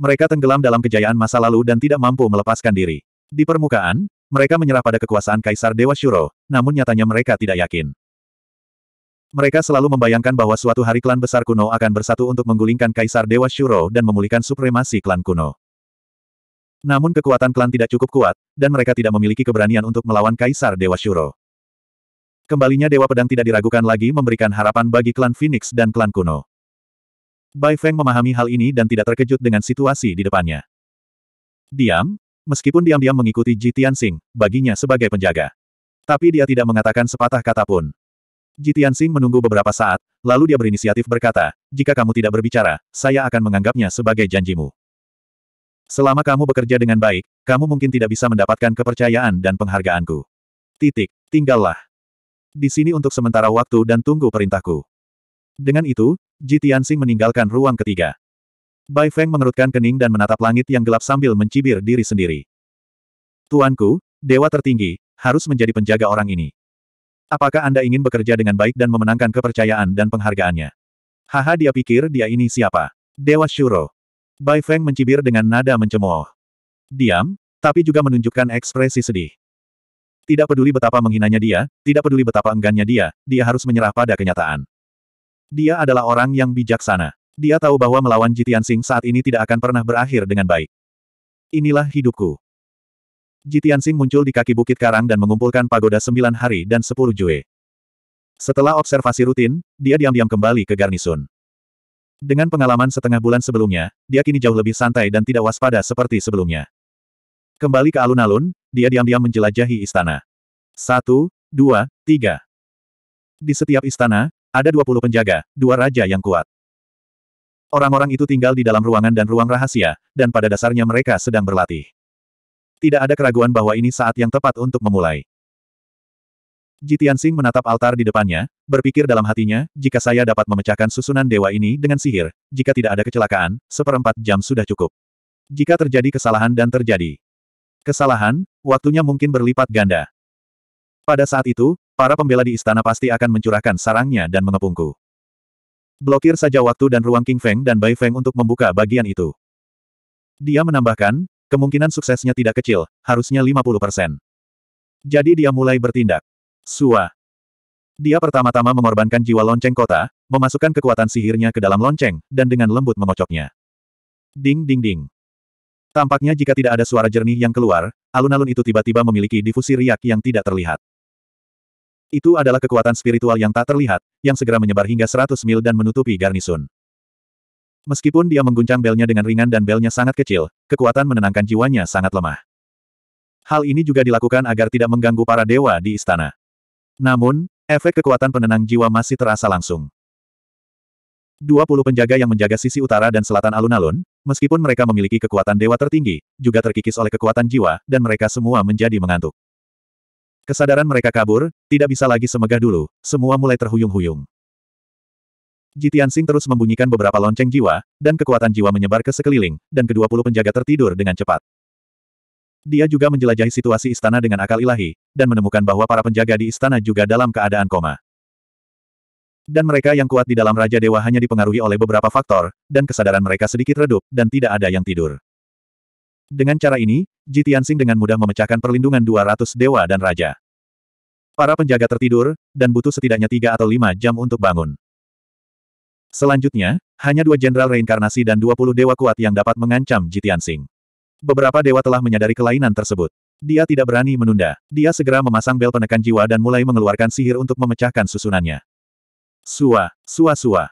Mereka tenggelam dalam kejayaan masa lalu dan tidak mampu melepaskan diri. Di permukaan, mereka menyerah pada kekuasaan Kaisar Dewa Shuro, namun nyatanya mereka tidak yakin. Mereka selalu membayangkan bahwa suatu hari klan besar kuno akan bersatu untuk menggulingkan Kaisar Dewa Shuro dan memulihkan supremasi klan kuno. Namun kekuatan klan tidak cukup kuat, dan mereka tidak memiliki keberanian untuk melawan Kaisar Dewa Shuro. Kembalinya Dewa Pedang tidak diragukan lagi memberikan harapan bagi klan Phoenix dan klan kuno. Bai Feng memahami hal ini dan tidak terkejut dengan situasi di depannya. Diam, meskipun diam-diam mengikuti Ji Tianxing, baginya sebagai penjaga. Tapi dia tidak mengatakan sepatah kata pun. Jitian Sing menunggu beberapa saat, lalu dia berinisiatif berkata, jika kamu tidak berbicara, saya akan menganggapnya sebagai janjimu. Selama kamu bekerja dengan baik, kamu mungkin tidak bisa mendapatkan kepercayaan dan penghargaanku. Titik, tinggallah. Di sini untuk sementara waktu dan tunggu perintahku. Dengan itu, Jitian Jitiansing meninggalkan ruang ketiga. Bai Feng mengerutkan kening dan menatap langit yang gelap sambil mencibir diri sendiri. Tuanku, dewa tertinggi, harus menjadi penjaga orang ini. Apakah Anda ingin bekerja dengan baik dan memenangkan kepercayaan dan penghargaannya? Haha dia pikir dia ini siapa? Dewa Shuro. Bai Feng mencibir dengan nada mencemooh. Diam, tapi juga menunjukkan ekspresi sedih. Tidak peduli betapa menghinanya dia, tidak peduli betapa enggannya dia, dia harus menyerah pada kenyataan. Dia adalah orang yang bijaksana. Dia tahu bahwa melawan Jitian Sing saat ini tidak akan pernah berakhir dengan baik. Inilah hidupku. Jitian Sing muncul di kaki Bukit Karang dan mengumpulkan pagoda sembilan hari dan sepuluh jue. Setelah observasi rutin, dia diam-diam kembali ke garnisun. Dengan pengalaman setengah bulan sebelumnya, dia kini jauh lebih santai dan tidak waspada seperti sebelumnya. Kembali ke alun-alun, dia diam-diam menjelajahi istana. Satu, dua, tiga. Di setiap istana, ada dua puluh penjaga, dua raja yang kuat. Orang-orang itu tinggal di dalam ruangan dan ruang rahasia, dan pada dasarnya mereka sedang berlatih. Tidak ada keraguan bahwa ini saat yang tepat untuk memulai. Jitian Sing menatap altar di depannya, berpikir dalam hatinya, jika saya dapat memecahkan susunan dewa ini dengan sihir, jika tidak ada kecelakaan, seperempat jam sudah cukup. Jika terjadi kesalahan dan terjadi kesalahan, waktunya mungkin berlipat ganda. Pada saat itu, para pembela di istana pasti akan mencurahkan sarangnya dan mengepungku. Blokir saja waktu dan ruang King Feng dan Bai Feng untuk membuka bagian itu. Dia menambahkan, Kemungkinan suksesnya tidak kecil, harusnya 50%. Jadi dia mulai bertindak. Sua. Dia pertama-tama mengorbankan jiwa lonceng kota, memasukkan kekuatan sihirnya ke dalam lonceng, dan dengan lembut mengocoknya. Ding ding ding. Tampaknya jika tidak ada suara jernih yang keluar, alun-alun itu tiba-tiba memiliki difusi riak yang tidak terlihat. Itu adalah kekuatan spiritual yang tak terlihat, yang segera menyebar hingga 100 mil dan menutupi garnisun. Meskipun dia mengguncang belnya dengan ringan dan belnya sangat kecil, kekuatan menenangkan jiwanya sangat lemah. Hal ini juga dilakukan agar tidak mengganggu para dewa di istana. Namun, efek kekuatan penenang jiwa masih terasa langsung. 20 penjaga yang menjaga sisi utara dan selatan alun-alun, meskipun mereka memiliki kekuatan dewa tertinggi, juga terkikis oleh kekuatan jiwa, dan mereka semua menjadi mengantuk. Kesadaran mereka kabur, tidak bisa lagi semegah dulu, semua mulai terhuyung-huyung. Jitian Sing terus membunyikan beberapa lonceng jiwa, dan kekuatan jiwa menyebar ke sekeliling, dan kedua puluh penjaga tertidur dengan cepat. Dia juga menjelajahi situasi istana dengan akal ilahi, dan menemukan bahwa para penjaga di istana juga dalam keadaan koma. Dan mereka yang kuat di dalam Raja Dewa hanya dipengaruhi oleh beberapa faktor, dan kesadaran mereka sedikit redup, dan tidak ada yang tidur. Dengan cara ini, Jitian Sing dengan mudah memecahkan perlindungan 200 dewa dan raja. Para penjaga tertidur, dan butuh setidaknya tiga atau lima jam untuk bangun. Selanjutnya, hanya dua jenderal reinkarnasi dan 20 dewa kuat yang dapat mengancam Jitian Sing. Beberapa dewa telah menyadari kelainan tersebut. Dia tidak berani menunda. Dia segera memasang bel penekan jiwa dan mulai mengeluarkan sihir untuk memecahkan susunannya. Sua, sua sua.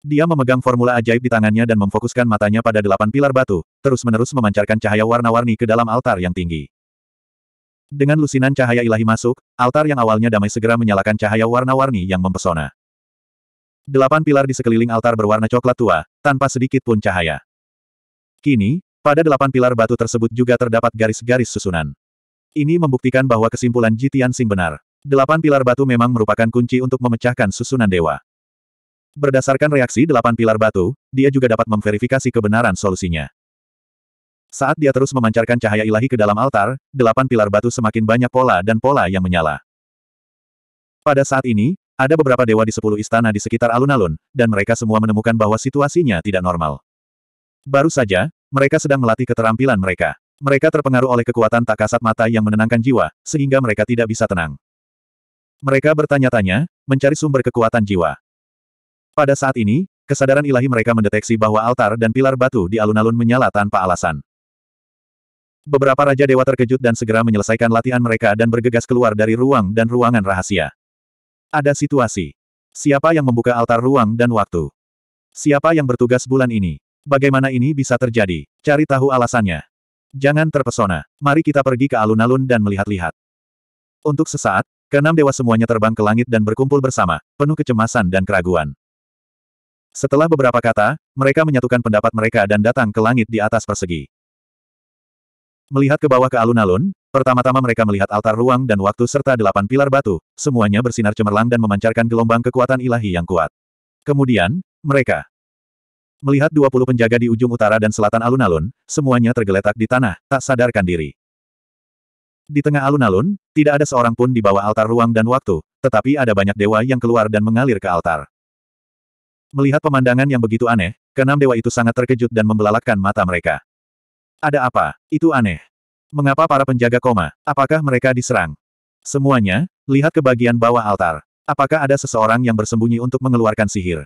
Dia memegang formula ajaib di tangannya dan memfokuskan matanya pada delapan pilar batu, terus-menerus memancarkan cahaya warna-warni ke dalam altar yang tinggi. Dengan lusinan cahaya ilahi masuk, altar yang awalnya damai segera menyalakan cahaya warna-warni yang mempesona. Delapan pilar di sekeliling altar berwarna coklat tua, tanpa sedikit pun cahaya. Kini, pada delapan pilar batu tersebut juga terdapat garis-garis susunan. Ini membuktikan bahwa kesimpulan Jitian Sing benar. Delapan pilar batu memang merupakan kunci untuk memecahkan susunan dewa. Berdasarkan reaksi delapan pilar batu, dia juga dapat memverifikasi kebenaran solusinya. Saat dia terus memancarkan cahaya ilahi ke dalam altar, delapan pilar batu semakin banyak pola dan pola yang menyala. Pada saat ini, ada beberapa dewa di sepuluh istana di sekitar alun-alun, dan mereka semua menemukan bahwa situasinya tidak normal. Baru saja, mereka sedang melatih keterampilan mereka. Mereka terpengaruh oleh kekuatan tak kasat mata yang menenangkan jiwa, sehingga mereka tidak bisa tenang. Mereka bertanya-tanya, mencari sumber kekuatan jiwa. Pada saat ini, kesadaran ilahi mereka mendeteksi bahwa altar dan pilar batu di alun-alun menyala tanpa alasan. Beberapa raja dewa terkejut dan segera menyelesaikan latihan mereka dan bergegas keluar dari ruang dan ruangan rahasia. Ada situasi. Siapa yang membuka altar ruang dan waktu? Siapa yang bertugas bulan ini? Bagaimana ini bisa terjadi? Cari tahu alasannya. Jangan terpesona. Mari kita pergi ke alun-alun dan melihat-lihat. Untuk sesaat, keenam dewa semuanya terbang ke langit dan berkumpul bersama, penuh kecemasan dan keraguan. Setelah beberapa kata, mereka menyatukan pendapat mereka dan datang ke langit di atas persegi. Melihat ke bawah ke alun-alun, pertama-tama mereka melihat altar ruang dan waktu serta delapan pilar batu, semuanya bersinar cemerlang dan memancarkan gelombang kekuatan ilahi yang kuat. Kemudian, mereka melihat dua puluh penjaga di ujung utara dan selatan alun-alun, semuanya tergeletak di tanah, tak sadarkan diri. Di tengah alun-alun, tidak ada seorang pun di bawah altar ruang dan waktu, tetapi ada banyak dewa yang keluar dan mengalir ke altar. Melihat pemandangan yang begitu aneh, keenam dewa itu sangat terkejut dan membelalakkan mata mereka. Ada apa? Itu aneh. Mengapa para penjaga koma? Apakah mereka diserang? Semuanya, lihat ke bagian bawah altar. Apakah ada seseorang yang bersembunyi untuk mengeluarkan sihir?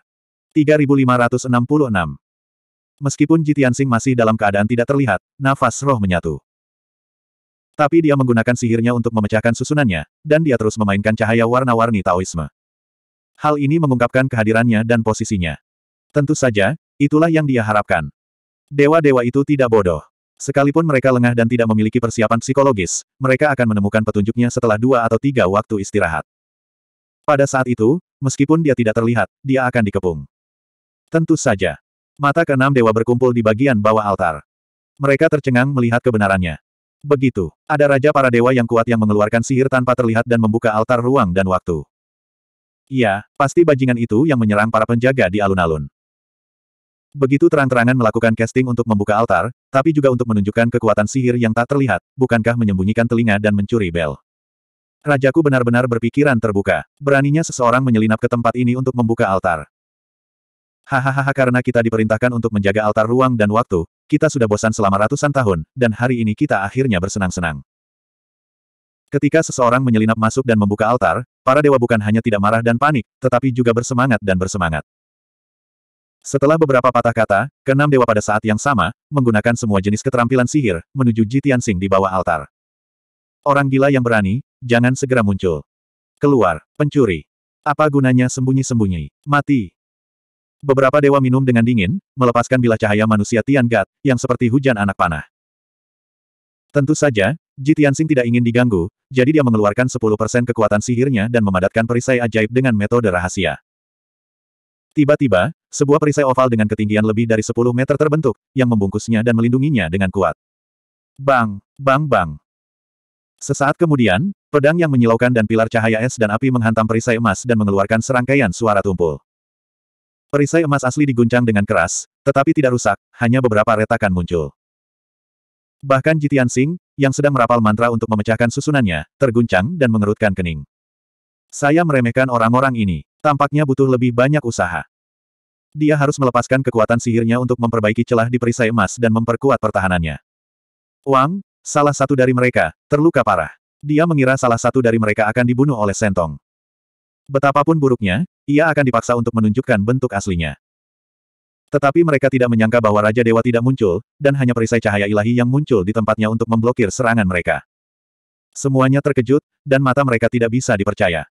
3566 Meskipun Jitiansing masih dalam keadaan tidak terlihat, nafas roh menyatu. Tapi dia menggunakan sihirnya untuk memecahkan susunannya, dan dia terus memainkan cahaya warna-warni Taoisme. Hal ini mengungkapkan kehadirannya dan posisinya. Tentu saja, itulah yang dia harapkan. Dewa-dewa itu tidak bodoh. Sekalipun mereka lengah dan tidak memiliki persiapan psikologis, mereka akan menemukan petunjuknya setelah dua atau tiga waktu istirahat. Pada saat itu, meskipun dia tidak terlihat, dia akan dikepung. Tentu saja. Mata keenam dewa berkumpul di bagian bawah altar. Mereka tercengang melihat kebenarannya. Begitu, ada raja para dewa yang kuat yang mengeluarkan sihir tanpa terlihat dan membuka altar ruang dan waktu. Iya, pasti bajingan itu yang menyerang para penjaga di alun-alun. Begitu terang-terangan melakukan casting untuk membuka altar, tapi juga untuk menunjukkan kekuatan sihir yang tak terlihat, bukankah menyembunyikan telinga dan mencuri bel. Rajaku benar-benar berpikiran terbuka. Beraninya seseorang menyelinap ke tempat ini untuk membuka altar. Hahaha karena kita diperintahkan untuk menjaga altar ruang dan waktu, kita sudah bosan selama ratusan tahun, dan hari ini kita akhirnya bersenang-senang. Ketika seseorang menyelinap masuk dan membuka altar, para dewa bukan hanya tidak marah dan panik, tetapi juga bersemangat dan bersemangat. Setelah beberapa patah kata, keenam dewa pada saat yang sama, menggunakan semua jenis keterampilan sihir, menuju Ji Tianxing di bawah altar. Orang gila yang berani, jangan segera muncul. Keluar, pencuri. Apa gunanya sembunyi-sembunyi? Mati. Beberapa dewa minum dengan dingin, melepaskan bilah cahaya manusia Tian Gat, yang seperti hujan anak panah. Tentu saja, Ji Tianxing tidak ingin diganggu, jadi dia mengeluarkan 10% kekuatan sihirnya dan memadatkan perisai ajaib dengan metode rahasia. Tiba-tiba, sebuah perisai oval dengan ketinggian lebih dari 10 meter terbentuk, yang membungkusnya dan melindunginya dengan kuat. Bang! Bang! Bang! Sesaat kemudian, pedang yang menyilaukan dan pilar cahaya es dan api menghantam perisai emas dan mengeluarkan serangkaian suara tumpul. Perisai emas asli diguncang dengan keras, tetapi tidak rusak, hanya beberapa retakan muncul. Bahkan Jitian Sing, yang sedang merapal mantra untuk memecahkan susunannya, terguncang dan mengerutkan kening. Saya meremehkan orang-orang ini. Tampaknya butuh lebih banyak usaha. Dia harus melepaskan kekuatan sihirnya untuk memperbaiki celah di perisai emas dan memperkuat pertahanannya. Wang, salah satu dari mereka, terluka parah. Dia mengira salah satu dari mereka akan dibunuh oleh Sentong. Betapapun buruknya, ia akan dipaksa untuk menunjukkan bentuk aslinya. Tetapi mereka tidak menyangka bahwa Raja Dewa tidak muncul, dan hanya perisai cahaya ilahi yang muncul di tempatnya untuk memblokir serangan mereka. Semuanya terkejut, dan mata mereka tidak bisa dipercaya.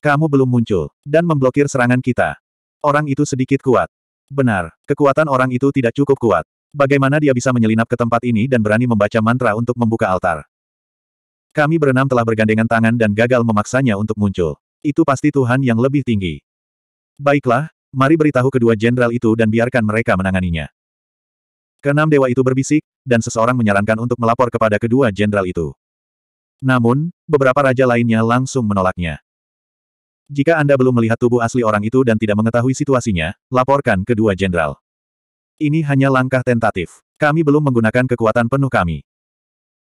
Kamu belum muncul, dan memblokir serangan kita. Orang itu sedikit kuat. Benar, kekuatan orang itu tidak cukup kuat. Bagaimana dia bisa menyelinap ke tempat ini dan berani membaca mantra untuk membuka altar? Kami berenam telah bergandengan tangan dan gagal memaksanya untuk muncul. Itu pasti Tuhan yang lebih tinggi. Baiklah, mari beritahu kedua jenderal itu dan biarkan mereka menanganinya. Kenam dewa itu berbisik, dan seseorang menyarankan untuk melapor kepada kedua jenderal itu. Namun, beberapa raja lainnya langsung menolaknya. Jika Anda belum melihat tubuh asli orang itu dan tidak mengetahui situasinya, laporkan kedua jenderal. Ini hanya langkah tentatif. Kami belum menggunakan kekuatan penuh kami.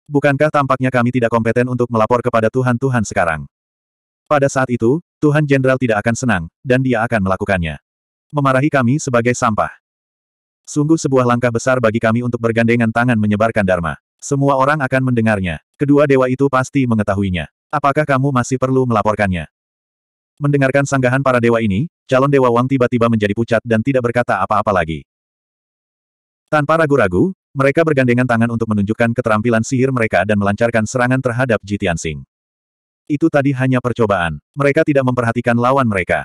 Bukankah tampaknya kami tidak kompeten untuk melapor kepada Tuhan-Tuhan sekarang? Pada saat itu, Tuhan Jenderal tidak akan senang, dan dia akan melakukannya. Memarahi kami sebagai sampah. Sungguh sebuah langkah besar bagi kami untuk bergandengan tangan menyebarkan Dharma. Semua orang akan mendengarnya. Kedua dewa itu pasti mengetahuinya. Apakah kamu masih perlu melaporkannya? Mendengarkan sanggahan para dewa ini, calon dewa Wang tiba-tiba menjadi pucat dan tidak berkata apa-apa lagi. Tanpa ragu-ragu, mereka bergandengan tangan untuk menunjukkan keterampilan sihir mereka dan melancarkan serangan terhadap Jitian Sing. Itu tadi hanya percobaan. Mereka tidak memperhatikan lawan mereka.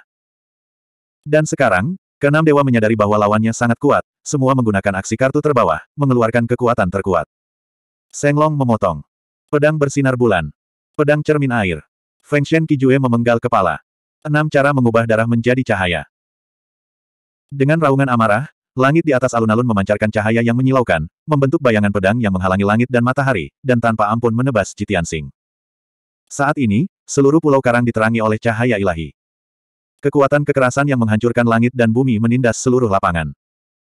Dan sekarang, keenam dewa menyadari bahwa lawannya sangat kuat, semua menggunakan aksi kartu terbawah, mengeluarkan kekuatan terkuat. Senglong memotong. Pedang bersinar bulan. Pedang cermin air. Feng Shen Kijue memenggal kepala. Enam cara mengubah darah menjadi cahaya. Dengan raungan amarah, langit di atas alun-alun memancarkan cahaya yang menyilaukan, membentuk bayangan pedang yang menghalangi langit dan matahari, dan tanpa ampun menebas Jitian Sing. Saat ini, seluruh pulau karang diterangi oleh cahaya ilahi. Kekuatan kekerasan yang menghancurkan langit dan bumi menindas seluruh lapangan.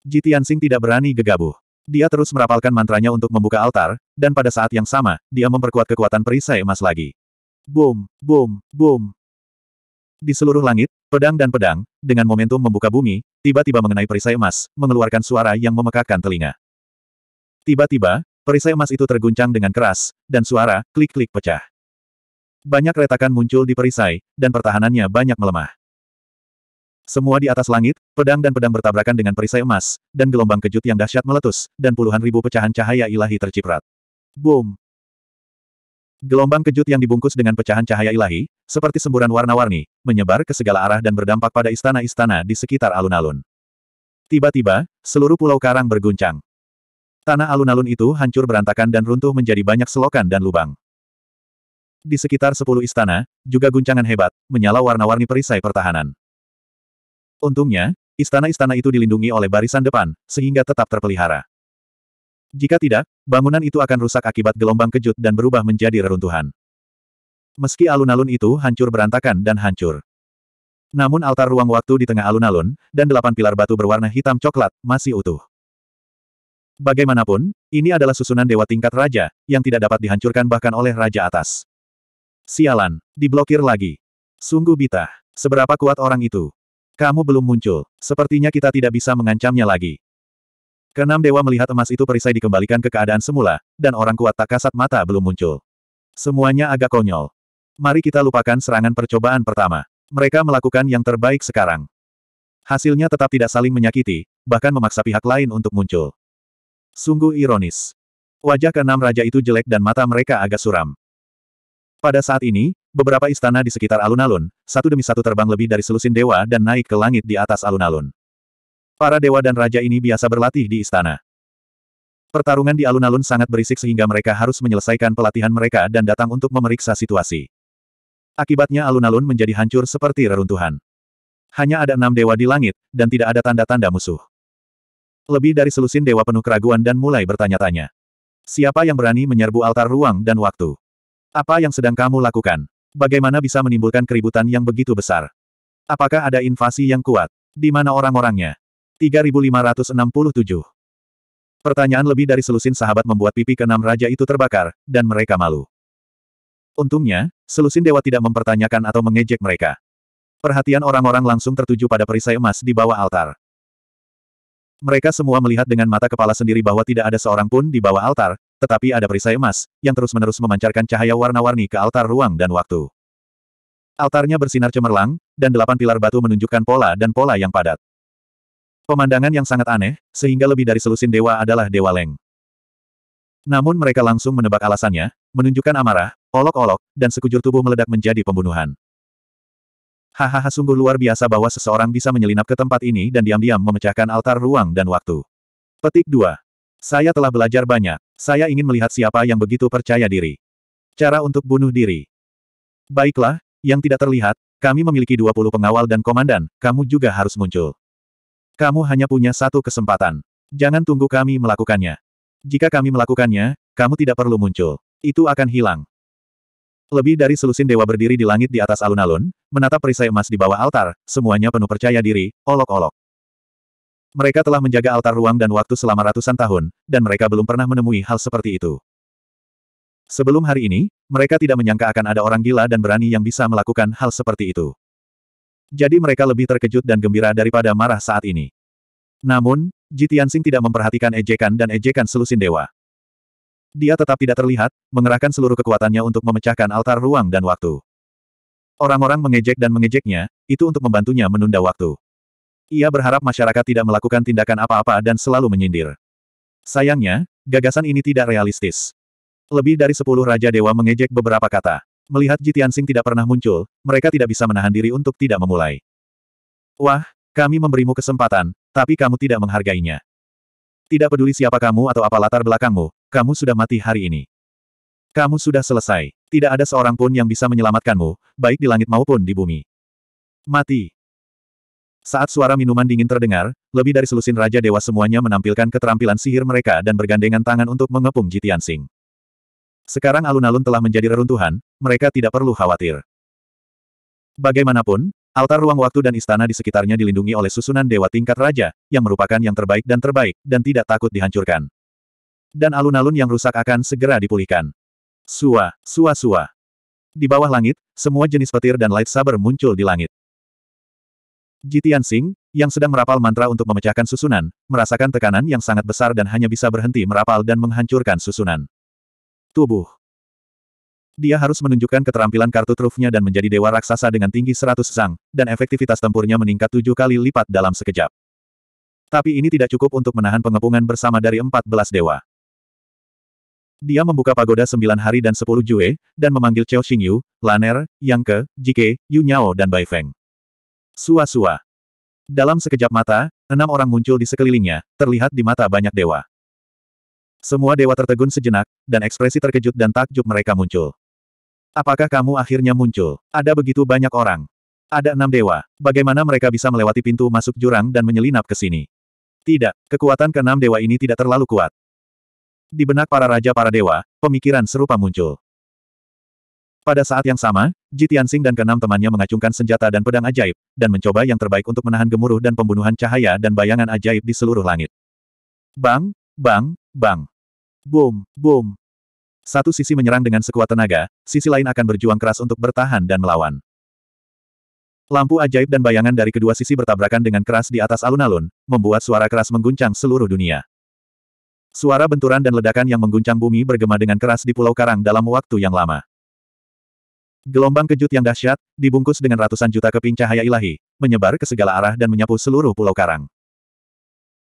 Jitian Sing tidak berani gegabah. Dia terus merapalkan mantranya untuk membuka altar, dan pada saat yang sama, dia memperkuat kekuatan perisai emas lagi. Boom, boom, boom. Di seluruh langit, pedang dan pedang, dengan momentum membuka bumi, tiba-tiba mengenai perisai emas, mengeluarkan suara yang memekakkan telinga. Tiba-tiba, perisai emas itu terguncang dengan keras, dan suara, klik-klik pecah. Banyak retakan muncul di perisai, dan pertahanannya banyak melemah. Semua di atas langit, pedang dan pedang bertabrakan dengan perisai emas, dan gelombang kejut yang dahsyat meletus, dan puluhan ribu pecahan cahaya ilahi terciprat. Boom! Gelombang kejut yang dibungkus dengan pecahan cahaya ilahi, seperti semburan warna-warni, menyebar ke segala arah dan berdampak pada istana-istana di sekitar alun-alun. Tiba-tiba, seluruh pulau karang berguncang. Tanah alun-alun itu hancur berantakan dan runtuh menjadi banyak selokan dan lubang. Di sekitar sepuluh istana, juga guncangan hebat, menyala warna-warni perisai pertahanan. Untungnya, istana-istana itu dilindungi oleh barisan depan, sehingga tetap terpelihara. Jika tidak, bangunan itu akan rusak akibat gelombang kejut dan berubah menjadi reruntuhan. Meski alun-alun itu hancur berantakan dan hancur. Namun altar ruang waktu di tengah alun-alun, dan delapan pilar batu berwarna hitam coklat, masih utuh. Bagaimanapun, ini adalah susunan dewa tingkat raja, yang tidak dapat dihancurkan bahkan oleh raja atas. Sialan, diblokir lagi. Sungguh bitah. Seberapa kuat orang itu? Kamu belum muncul. Sepertinya kita tidak bisa mengancamnya lagi. Keenam dewa melihat emas itu perisai dikembalikan ke keadaan semula, dan orang kuat tak kasat mata belum muncul. Semuanya agak konyol. Mari kita lupakan serangan percobaan pertama. Mereka melakukan yang terbaik sekarang. Hasilnya tetap tidak saling menyakiti, bahkan memaksa pihak lain untuk muncul. Sungguh ironis. Wajah keenam raja itu jelek dan mata mereka agak suram. Pada saat ini, beberapa istana di sekitar alun-alun, satu demi satu terbang lebih dari selusin dewa dan naik ke langit di atas alun-alun. Para dewa dan raja ini biasa berlatih di istana. Pertarungan di alun-alun sangat berisik sehingga mereka harus menyelesaikan pelatihan mereka dan datang untuk memeriksa situasi. Akibatnya alun-alun menjadi hancur seperti reruntuhan. Hanya ada enam dewa di langit, dan tidak ada tanda-tanda musuh. Lebih dari selusin dewa penuh keraguan dan mulai bertanya-tanya. Siapa yang berani menyerbu altar ruang dan waktu? Apa yang sedang kamu lakukan? Bagaimana bisa menimbulkan keributan yang begitu besar? Apakah ada invasi yang kuat? Di mana orang-orangnya? 3567. Pertanyaan lebih dari selusin sahabat membuat pipi keenam raja itu terbakar, dan mereka malu. Untungnya, selusin dewa tidak mempertanyakan atau mengejek mereka. Perhatian orang-orang langsung tertuju pada perisai emas di bawah altar. Mereka semua melihat dengan mata kepala sendiri bahwa tidak ada seorang pun di bawah altar, tetapi ada perisai emas, yang terus-menerus memancarkan cahaya warna-warni ke altar ruang dan waktu. Altarnya bersinar cemerlang, dan delapan pilar batu menunjukkan pola dan pola yang padat. Pemandangan yang sangat aneh, sehingga lebih dari selusin dewa adalah dewa Leng. Namun mereka langsung menebak alasannya, menunjukkan amarah, olok-olok, dan sekujur tubuh meledak menjadi pembunuhan. Hahaha sungguh luar biasa bahwa seseorang bisa menyelinap ke tempat ini dan diam-diam memecahkan altar ruang dan waktu. Petik 2. Saya telah belajar banyak. Saya ingin melihat siapa yang begitu percaya diri. Cara untuk bunuh diri. Baiklah, yang tidak terlihat, kami memiliki 20 pengawal dan komandan, kamu juga harus muncul. Kamu hanya punya satu kesempatan. Jangan tunggu kami melakukannya. Jika kami melakukannya, kamu tidak perlu muncul. Itu akan hilang. Lebih dari selusin dewa berdiri di langit di atas alun-alun, menatap perisai emas di bawah altar, semuanya penuh percaya diri, olok-olok. Mereka telah menjaga altar ruang dan waktu selama ratusan tahun, dan mereka belum pernah menemui hal seperti itu. Sebelum hari ini, mereka tidak menyangka akan ada orang gila dan berani yang bisa melakukan hal seperti itu. Jadi mereka lebih terkejut dan gembira daripada marah saat ini. Namun, Jitiansing tidak memperhatikan ejekan dan ejekan selusin dewa. Dia tetap tidak terlihat, mengerahkan seluruh kekuatannya untuk memecahkan altar ruang dan waktu. Orang-orang mengejek dan mengejeknya, itu untuk membantunya menunda waktu. Ia berharap masyarakat tidak melakukan tindakan apa-apa dan selalu menyindir. Sayangnya, gagasan ini tidak realistis. Lebih dari sepuluh Raja Dewa mengejek beberapa kata. Melihat Tianxing tidak pernah muncul, mereka tidak bisa menahan diri untuk tidak memulai. Wah, kami memberimu kesempatan, tapi kamu tidak menghargainya. Tidak peduli siapa kamu atau apa latar belakangmu, kamu sudah mati hari ini. Kamu sudah selesai. Tidak ada seorang pun yang bisa menyelamatkanmu, baik di langit maupun di bumi. Mati. Saat suara minuman dingin terdengar, lebih dari selusin Raja Dewa semuanya menampilkan keterampilan sihir mereka dan bergandengan tangan untuk mengepung Singh. Sekarang alun-alun telah menjadi reruntuhan, mereka tidak perlu khawatir. Bagaimanapun, altar ruang waktu dan istana di sekitarnya dilindungi oleh susunan dewa tingkat raja, yang merupakan yang terbaik dan terbaik, dan tidak takut dihancurkan. Dan alun-alun yang rusak akan segera dipulihkan. Sua, sua sua. Di bawah langit, semua jenis petir dan light saber muncul di langit. Jitian Singh, yang sedang merapal mantra untuk memecahkan susunan, merasakan tekanan yang sangat besar dan hanya bisa berhenti merapal dan menghancurkan susunan tubuh. Dia harus menunjukkan keterampilan kartu trufnya dan menjadi dewa raksasa dengan tinggi 100 sang, dan efektivitas tempurnya meningkat tujuh kali lipat dalam sekejap. Tapi ini tidak cukup untuk menahan pengepungan bersama dari 14 dewa. Dia membuka pagoda sembilan hari dan sepuluh jue, dan memanggil Chao Xingyu, Laner, Yang Ke, Jike, Yu Nyao dan Bai Feng. Sua-sua. Dalam sekejap mata, enam orang muncul di sekelilingnya, terlihat di mata banyak dewa. Semua dewa tertegun sejenak, dan ekspresi terkejut dan takjub mereka muncul. Apakah kamu akhirnya muncul? Ada begitu banyak orang. Ada enam dewa. Bagaimana mereka bisa melewati pintu masuk jurang dan menyelinap ke sini? Tidak, kekuatan keenam dewa ini tidak terlalu kuat. Di benak para raja para dewa, pemikiran serupa muncul. Pada saat yang sama, Ji Tianxing dan keenam temannya mengacungkan senjata dan pedang ajaib, dan mencoba yang terbaik untuk menahan gemuruh dan pembunuhan cahaya dan bayangan ajaib di seluruh langit. Bang, bang, Bang! Boom! Boom! Satu sisi menyerang dengan sekuat tenaga, sisi lain akan berjuang keras untuk bertahan dan melawan. Lampu ajaib dan bayangan dari kedua sisi bertabrakan dengan keras di atas alun-alun, membuat suara keras mengguncang seluruh dunia. Suara benturan dan ledakan yang mengguncang bumi bergema dengan keras di Pulau Karang dalam waktu yang lama. Gelombang kejut yang dahsyat, dibungkus dengan ratusan juta keping cahaya ilahi, menyebar ke segala arah dan menyapu seluruh Pulau Karang.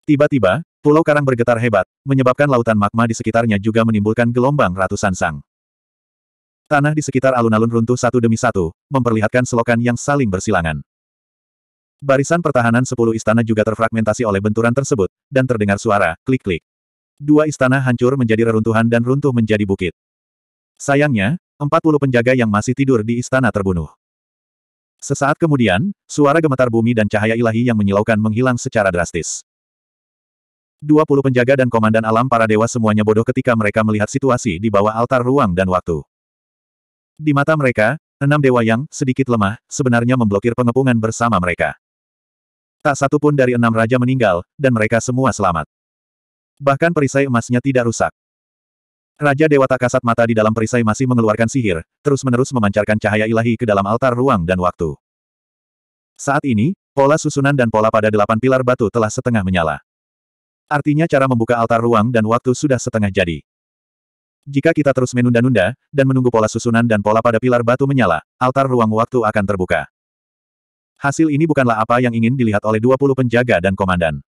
Tiba-tiba, pulau karang bergetar hebat, menyebabkan lautan magma di sekitarnya juga menimbulkan gelombang ratusan sang. Tanah di sekitar alun-alun runtuh satu demi satu, memperlihatkan selokan yang saling bersilangan. Barisan pertahanan sepuluh istana juga terfragmentasi oleh benturan tersebut, dan terdengar suara, klik-klik. Dua istana hancur menjadi reruntuhan dan runtuh menjadi bukit. Sayangnya, empat puluh penjaga yang masih tidur di istana terbunuh. Sesaat kemudian, suara gemetar bumi dan cahaya ilahi yang menyilaukan menghilang secara drastis. 20 penjaga dan komandan alam para dewa semuanya bodoh ketika mereka melihat situasi di bawah altar ruang dan waktu. Di mata mereka, enam dewa yang sedikit lemah sebenarnya memblokir pengepungan bersama mereka. Tak satu pun dari enam raja meninggal, dan mereka semua selamat. Bahkan perisai emasnya tidak rusak. Raja Dewa tak kasat mata di dalam perisai masih mengeluarkan sihir, terus-menerus memancarkan cahaya ilahi ke dalam altar ruang dan waktu. Saat ini, pola susunan dan pola pada delapan pilar batu telah setengah menyala. Artinya cara membuka altar ruang dan waktu sudah setengah jadi. Jika kita terus menunda-nunda, dan menunggu pola susunan dan pola pada pilar batu menyala, altar ruang waktu akan terbuka. Hasil ini bukanlah apa yang ingin dilihat oleh 20 penjaga dan komandan.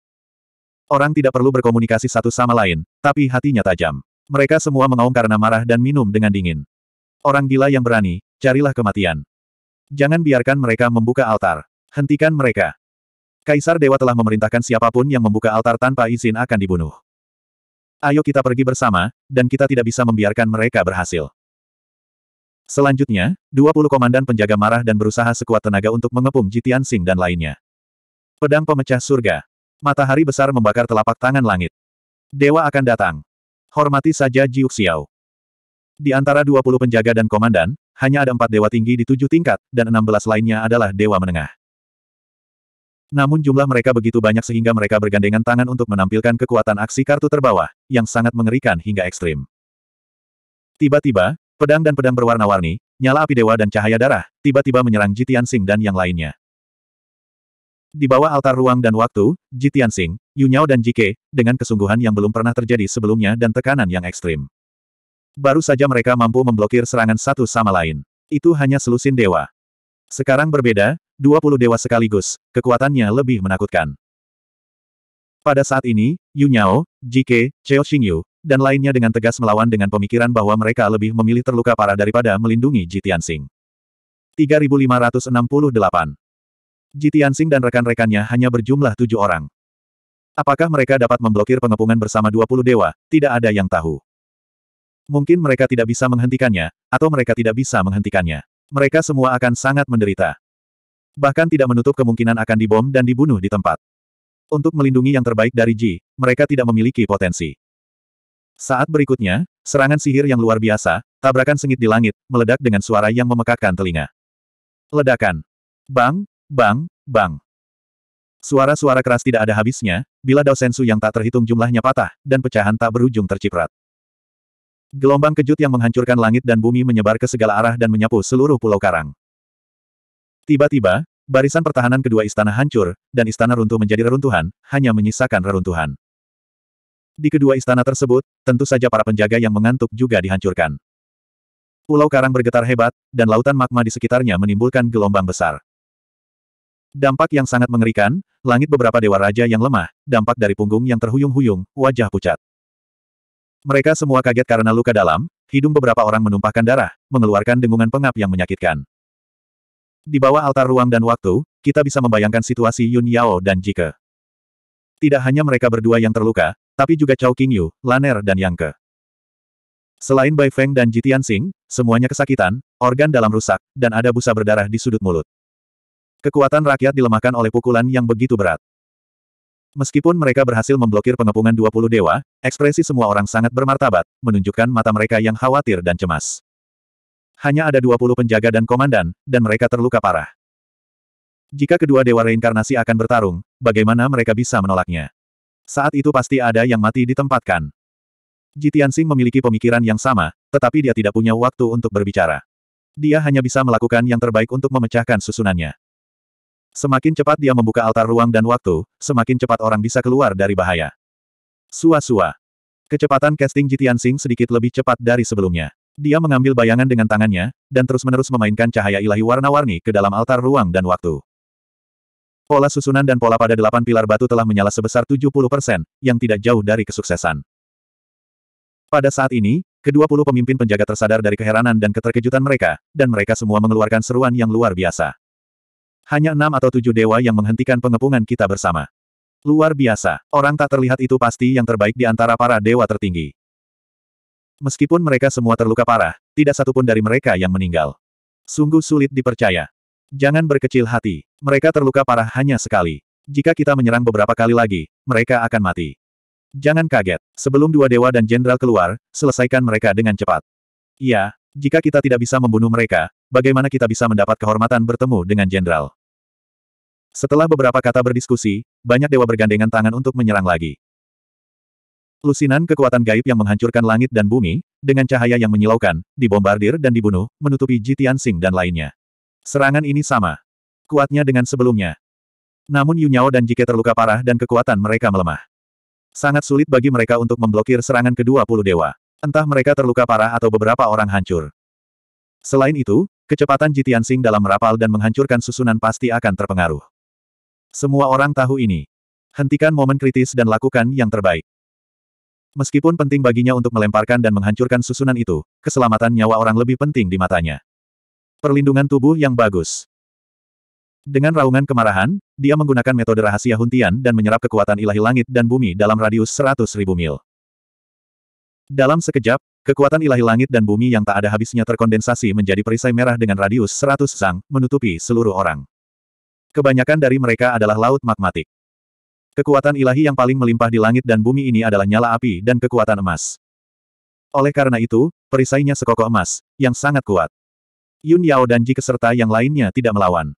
Orang tidak perlu berkomunikasi satu sama lain, tapi hatinya tajam. Mereka semua mengaum karena marah dan minum dengan dingin. Orang gila yang berani, carilah kematian. Jangan biarkan mereka membuka altar. Hentikan mereka. Kaisar Dewa telah memerintahkan siapapun yang membuka altar tanpa izin akan dibunuh. Ayo kita pergi bersama, dan kita tidak bisa membiarkan mereka berhasil. Selanjutnya, 20 komandan penjaga marah dan berusaha sekuat tenaga untuk mengepung Jitian Sing dan lainnya. Pedang pemecah surga. Matahari besar membakar telapak tangan langit. Dewa akan datang. Hormati saja Jiuk Xiao. Di antara 20 penjaga dan komandan, hanya ada empat dewa tinggi di tujuh tingkat, dan 16 lainnya adalah dewa menengah. Namun jumlah mereka begitu banyak sehingga mereka bergandengan tangan untuk menampilkan kekuatan aksi kartu terbawah, yang sangat mengerikan hingga ekstrim. Tiba-tiba, pedang dan pedang berwarna-warni, nyala api dewa dan cahaya darah, tiba-tiba menyerang Jitian Sing dan yang lainnya. Di bawah altar ruang dan waktu, Jitian Sing, Yu Nyao dan Jike, dengan kesungguhan yang belum pernah terjadi sebelumnya dan tekanan yang ekstrim. Baru saja mereka mampu memblokir serangan satu sama lain. Itu hanya selusin dewa. Sekarang berbeda, 20 dewa sekaligus, kekuatannya lebih menakutkan. Pada saat ini, Yu Nyao, Jike, Cheo Xingyu, dan lainnya dengan tegas melawan dengan pemikiran bahwa mereka lebih memilih terluka parah daripada melindungi Ji Tianxing. 3568 Ji Tianxing dan rekan-rekannya hanya berjumlah tujuh orang. Apakah mereka dapat memblokir pengepungan bersama 20 dewa, tidak ada yang tahu. Mungkin mereka tidak bisa menghentikannya, atau mereka tidak bisa menghentikannya. Mereka semua akan sangat menderita. Bahkan tidak menutup kemungkinan akan dibom dan dibunuh di tempat. Untuk melindungi yang terbaik dari Ji, mereka tidak memiliki potensi. Saat berikutnya, serangan sihir yang luar biasa, tabrakan sengit di langit, meledak dengan suara yang memekakkan telinga. Ledakan. Bang, bang, bang. Suara-suara keras tidak ada habisnya, bila dosensu yang tak terhitung jumlahnya patah, dan pecahan tak berujung terciprat. Gelombang kejut yang menghancurkan langit dan bumi menyebar ke segala arah dan menyapu seluruh pulau karang. Tiba-tiba, barisan pertahanan kedua istana hancur, dan istana runtuh menjadi reruntuhan, hanya menyisakan reruntuhan. Di kedua istana tersebut, tentu saja para penjaga yang mengantuk juga dihancurkan. Pulau karang bergetar hebat, dan lautan magma di sekitarnya menimbulkan gelombang besar. Dampak yang sangat mengerikan, langit beberapa dewa raja yang lemah, dampak dari punggung yang terhuyung-huyung, wajah pucat. Mereka semua kaget karena luka dalam, hidung beberapa orang menumpahkan darah, mengeluarkan dengungan pengap yang menyakitkan. Di bawah altar ruang dan waktu, kita bisa membayangkan situasi Yun Yao dan Jike. Tidak hanya mereka berdua yang terluka, tapi juga Chao Qingyu, Laner dan Yang Ke. Selain Bai Feng dan Jitian Sing, semuanya kesakitan, organ dalam rusak, dan ada busa berdarah di sudut mulut. Kekuatan rakyat dilemahkan oleh pukulan yang begitu berat. Meskipun mereka berhasil memblokir pengepungan 20 dewa, ekspresi semua orang sangat bermartabat, menunjukkan mata mereka yang khawatir dan cemas hanya ada 20 penjaga dan komandan, dan mereka terluka parah. Jika kedua dewa reinkarnasi akan bertarung, bagaimana mereka bisa menolaknya? Saat itu pasti ada yang mati ditempatkan. Jitian Sing memiliki pemikiran yang sama, tetapi dia tidak punya waktu untuk berbicara. Dia hanya bisa melakukan yang terbaik untuk memecahkan susunannya. Semakin cepat dia membuka altar ruang dan waktu, semakin cepat orang bisa keluar dari bahaya. Sua-sua. Kecepatan casting Jitian Sing sedikit lebih cepat dari sebelumnya. Dia mengambil bayangan dengan tangannya, dan terus-menerus memainkan cahaya ilahi warna-warni ke dalam altar ruang dan waktu. Pola susunan dan pola pada delapan pilar batu telah menyala sebesar 70 persen, yang tidak jauh dari kesuksesan. Pada saat ini, kedua puluh pemimpin penjaga tersadar dari keheranan dan keterkejutan mereka, dan mereka semua mengeluarkan seruan yang luar biasa. Hanya enam atau tujuh dewa yang menghentikan pengepungan kita bersama. Luar biasa, orang tak terlihat itu pasti yang terbaik di antara para dewa tertinggi. Meskipun mereka semua terluka parah, tidak satupun dari mereka yang meninggal. Sungguh sulit dipercaya. Jangan berkecil hati. Mereka terluka parah hanya sekali. Jika kita menyerang beberapa kali lagi, mereka akan mati. Jangan kaget. Sebelum dua dewa dan jenderal keluar, selesaikan mereka dengan cepat. Iya, jika kita tidak bisa membunuh mereka, bagaimana kita bisa mendapat kehormatan bertemu dengan jenderal? Setelah beberapa kata berdiskusi, banyak dewa bergandengan tangan untuk menyerang lagi. Lusinan kekuatan gaib yang menghancurkan langit dan bumi, dengan cahaya yang menyilaukan, dibombardir dan dibunuh, menutupi Jitian Sing dan lainnya. Serangan ini sama. Kuatnya dengan sebelumnya. Namun Yu dan Jike terluka parah dan kekuatan mereka melemah. Sangat sulit bagi mereka untuk memblokir serangan kedua puluh dewa. Entah mereka terluka parah atau beberapa orang hancur. Selain itu, kecepatan Jitian Sing dalam merapal dan menghancurkan susunan pasti akan terpengaruh. Semua orang tahu ini. Hentikan momen kritis dan lakukan yang terbaik. Meskipun penting baginya untuk melemparkan dan menghancurkan susunan itu, keselamatan nyawa orang lebih penting di matanya. Perlindungan tubuh yang bagus. Dengan raungan kemarahan, dia menggunakan metode rahasia Huntian dan menyerap kekuatan ilahi langit dan bumi dalam radius 100.000 mil. Dalam sekejap, kekuatan ilahi langit dan bumi yang tak ada habisnya terkondensasi menjadi perisai merah dengan radius 100 sang, menutupi seluruh orang. Kebanyakan dari mereka adalah laut magmatik. Kekuatan ilahi yang paling melimpah di langit dan bumi ini adalah nyala api dan kekuatan emas. Oleh karena itu, perisainya sekokoh emas, yang sangat kuat. Yun Yao dan Ji keserta yang lainnya tidak melawan.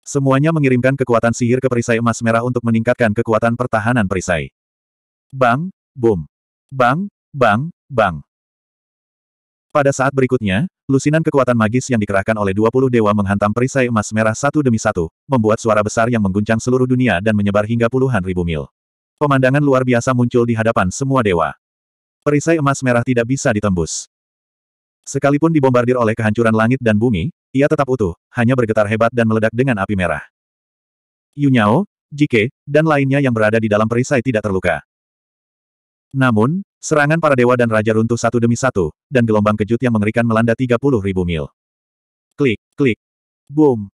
Semuanya mengirimkan kekuatan sihir ke perisai emas merah untuk meningkatkan kekuatan pertahanan perisai. Bang, boom. Bang, bang, bang. Pada saat berikutnya, Lusinan kekuatan magis yang dikerahkan oleh 20 dewa menghantam perisai emas merah satu demi satu, membuat suara besar yang mengguncang seluruh dunia dan menyebar hingga puluhan ribu mil. Pemandangan luar biasa muncul di hadapan semua dewa. Perisai emas merah tidak bisa ditembus. Sekalipun dibombardir oleh kehancuran langit dan bumi, ia tetap utuh, hanya bergetar hebat dan meledak dengan api merah. Yunyao, Jike, dan lainnya yang berada di dalam perisai tidak terluka. Namun, serangan para dewa dan raja runtuh satu demi satu, dan gelombang kejut yang mengerikan melanda 30 ribu mil. Klik, klik. Boom.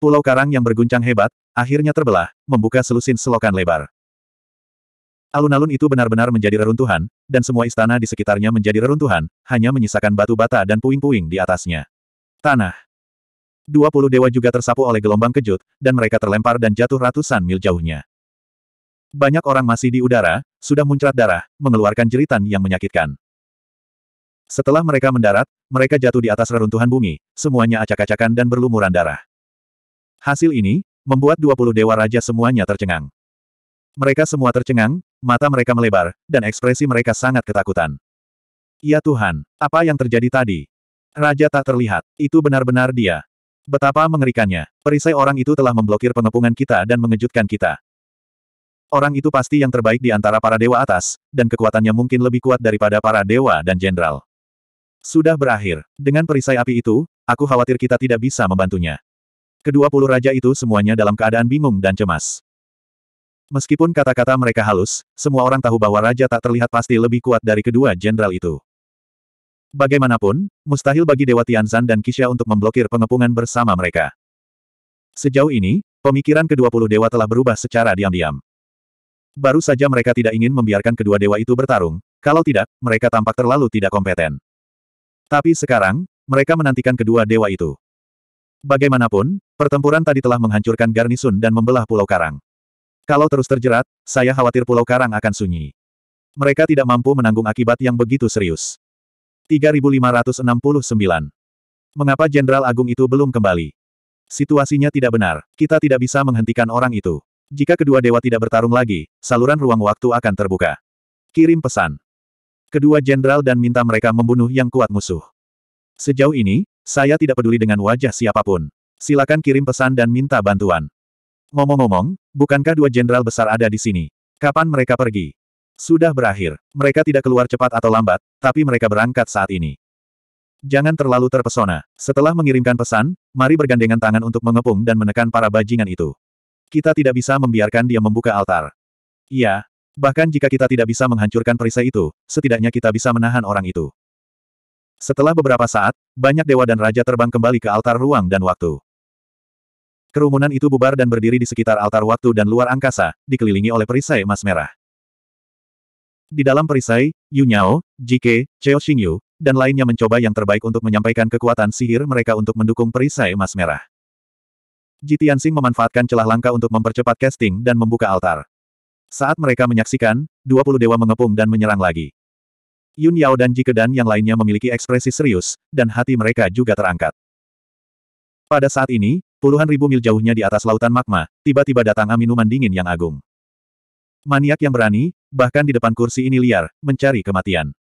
Pulau karang yang berguncang hebat, akhirnya terbelah, membuka selusin selokan lebar. Alun-alun itu benar-benar menjadi reruntuhan, dan semua istana di sekitarnya menjadi reruntuhan, hanya menyisakan batu bata dan puing-puing di atasnya. Tanah. Dua puluh dewa juga tersapu oleh gelombang kejut, dan mereka terlempar dan jatuh ratusan mil jauhnya. Banyak orang masih di udara, sudah muncrat darah, mengeluarkan jeritan yang menyakitkan. Setelah mereka mendarat, mereka jatuh di atas reruntuhan bumi, semuanya acak-acakan dan berlumuran darah. Hasil ini, membuat 20 dewa raja semuanya tercengang. Mereka semua tercengang, mata mereka melebar, dan ekspresi mereka sangat ketakutan. Ya Tuhan, apa yang terjadi tadi? Raja tak terlihat, itu benar-benar dia. Betapa mengerikannya, perisai orang itu telah memblokir pengepungan kita dan mengejutkan kita. Orang itu pasti yang terbaik di antara para dewa atas, dan kekuatannya mungkin lebih kuat daripada para dewa dan jenderal. Sudah berakhir. Dengan perisai api itu, aku khawatir kita tidak bisa membantunya. Kedua puluh raja itu semuanya dalam keadaan bingung dan cemas. Meskipun kata-kata mereka halus, semua orang tahu bahwa raja tak terlihat pasti lebih kuat dari kedua jenderal itu. Bagaimanapun, mustahil bagi Dewa Tianzan dan Kisha untuk memblokir pengepungan bersama mereka. Sejauh ini, pemikiran kedua puluh dewa telah berubah secara diam-diam. Baru saja mereka tidak ingin membiarkan kedua dewa itu bertarung, kalau tidak, mereka tampak terlalu tidak kompeten. Tapi sekarang, mereka menantikan kedua dewa itu. Bagaimanapun, pertempuran tadi telah menghancurkan Garnisun dan membelah Pulau Karang. Kalau terus terjerat, saya khawatir Pulau Karang akan sunyi. Mereka tidak mampu menanggung akibat yang begitu serius. 3569. Mengapa Jenderal Agung itu belum kembali? Situasinya tidak benar, kita tidak bisa menghentikan orang itu. Jika kedua dewa tidak bertarung lagi, saluran ruang waktu akan terbuka. Kirim pesan. Kedua jenderal dan minta mereka membunuh yang kuat musuh. Sejauh ini, saya tidak peduli dengan wajah siapapun. Silakan kirim pesan dan minta bantuan. Ngomong-ngomong, bukankah dua jenderal besar ada di sini? Kapan mereka pergi? Sudah berakhir. Mereka tidak keluar cepat atau lambat, tapi mereka berangkat saat ini. Jangan terlalu terpesona. Setelah mengirimkan pesan, mari bergandengan tangan untuk mengepung dan menekan para bajingan itu. Kita tidak bisa membiarkan dia membuka altar. Iya, bahkan jika kita tidak bisa menghancurkan perisai itu, setidaknya kita bisa menahan orang itu. Setelah beberapa saat, banyak dewa dan raja terbang kembali ke altar ruang dan waktu. Kerumunan itu bubar dan berdiri di sekitar altar waktu dan luar angkasa, dikelilingi oleh perisai emas merah. Di dalam perisai, Yu Nyao, Jike, Cheo Xingyu, dan lainnya mencoba yang terbaik untuk menyampaikan kekuatan sihir mereka untuk mendukung perisai emas merah. Jitian Sing memanfaatkan celah langka untuk mempercepat casting dan membuka altar. Saat mereka menyaksikan, 20 dewa mengepung dan menyerang lagi. Yun Yao dan Ji Kedan yang lainnya memiliki ekspresi serius, dan hati mereka juga terangkat. Pada saat ini, puluhan ribu mil jauhnya di atas lautan magma, tiba-tiba datang minuman dingin yang agung. Maniak yang berani, bahkan di depan kursi ini liar, mencari kematian.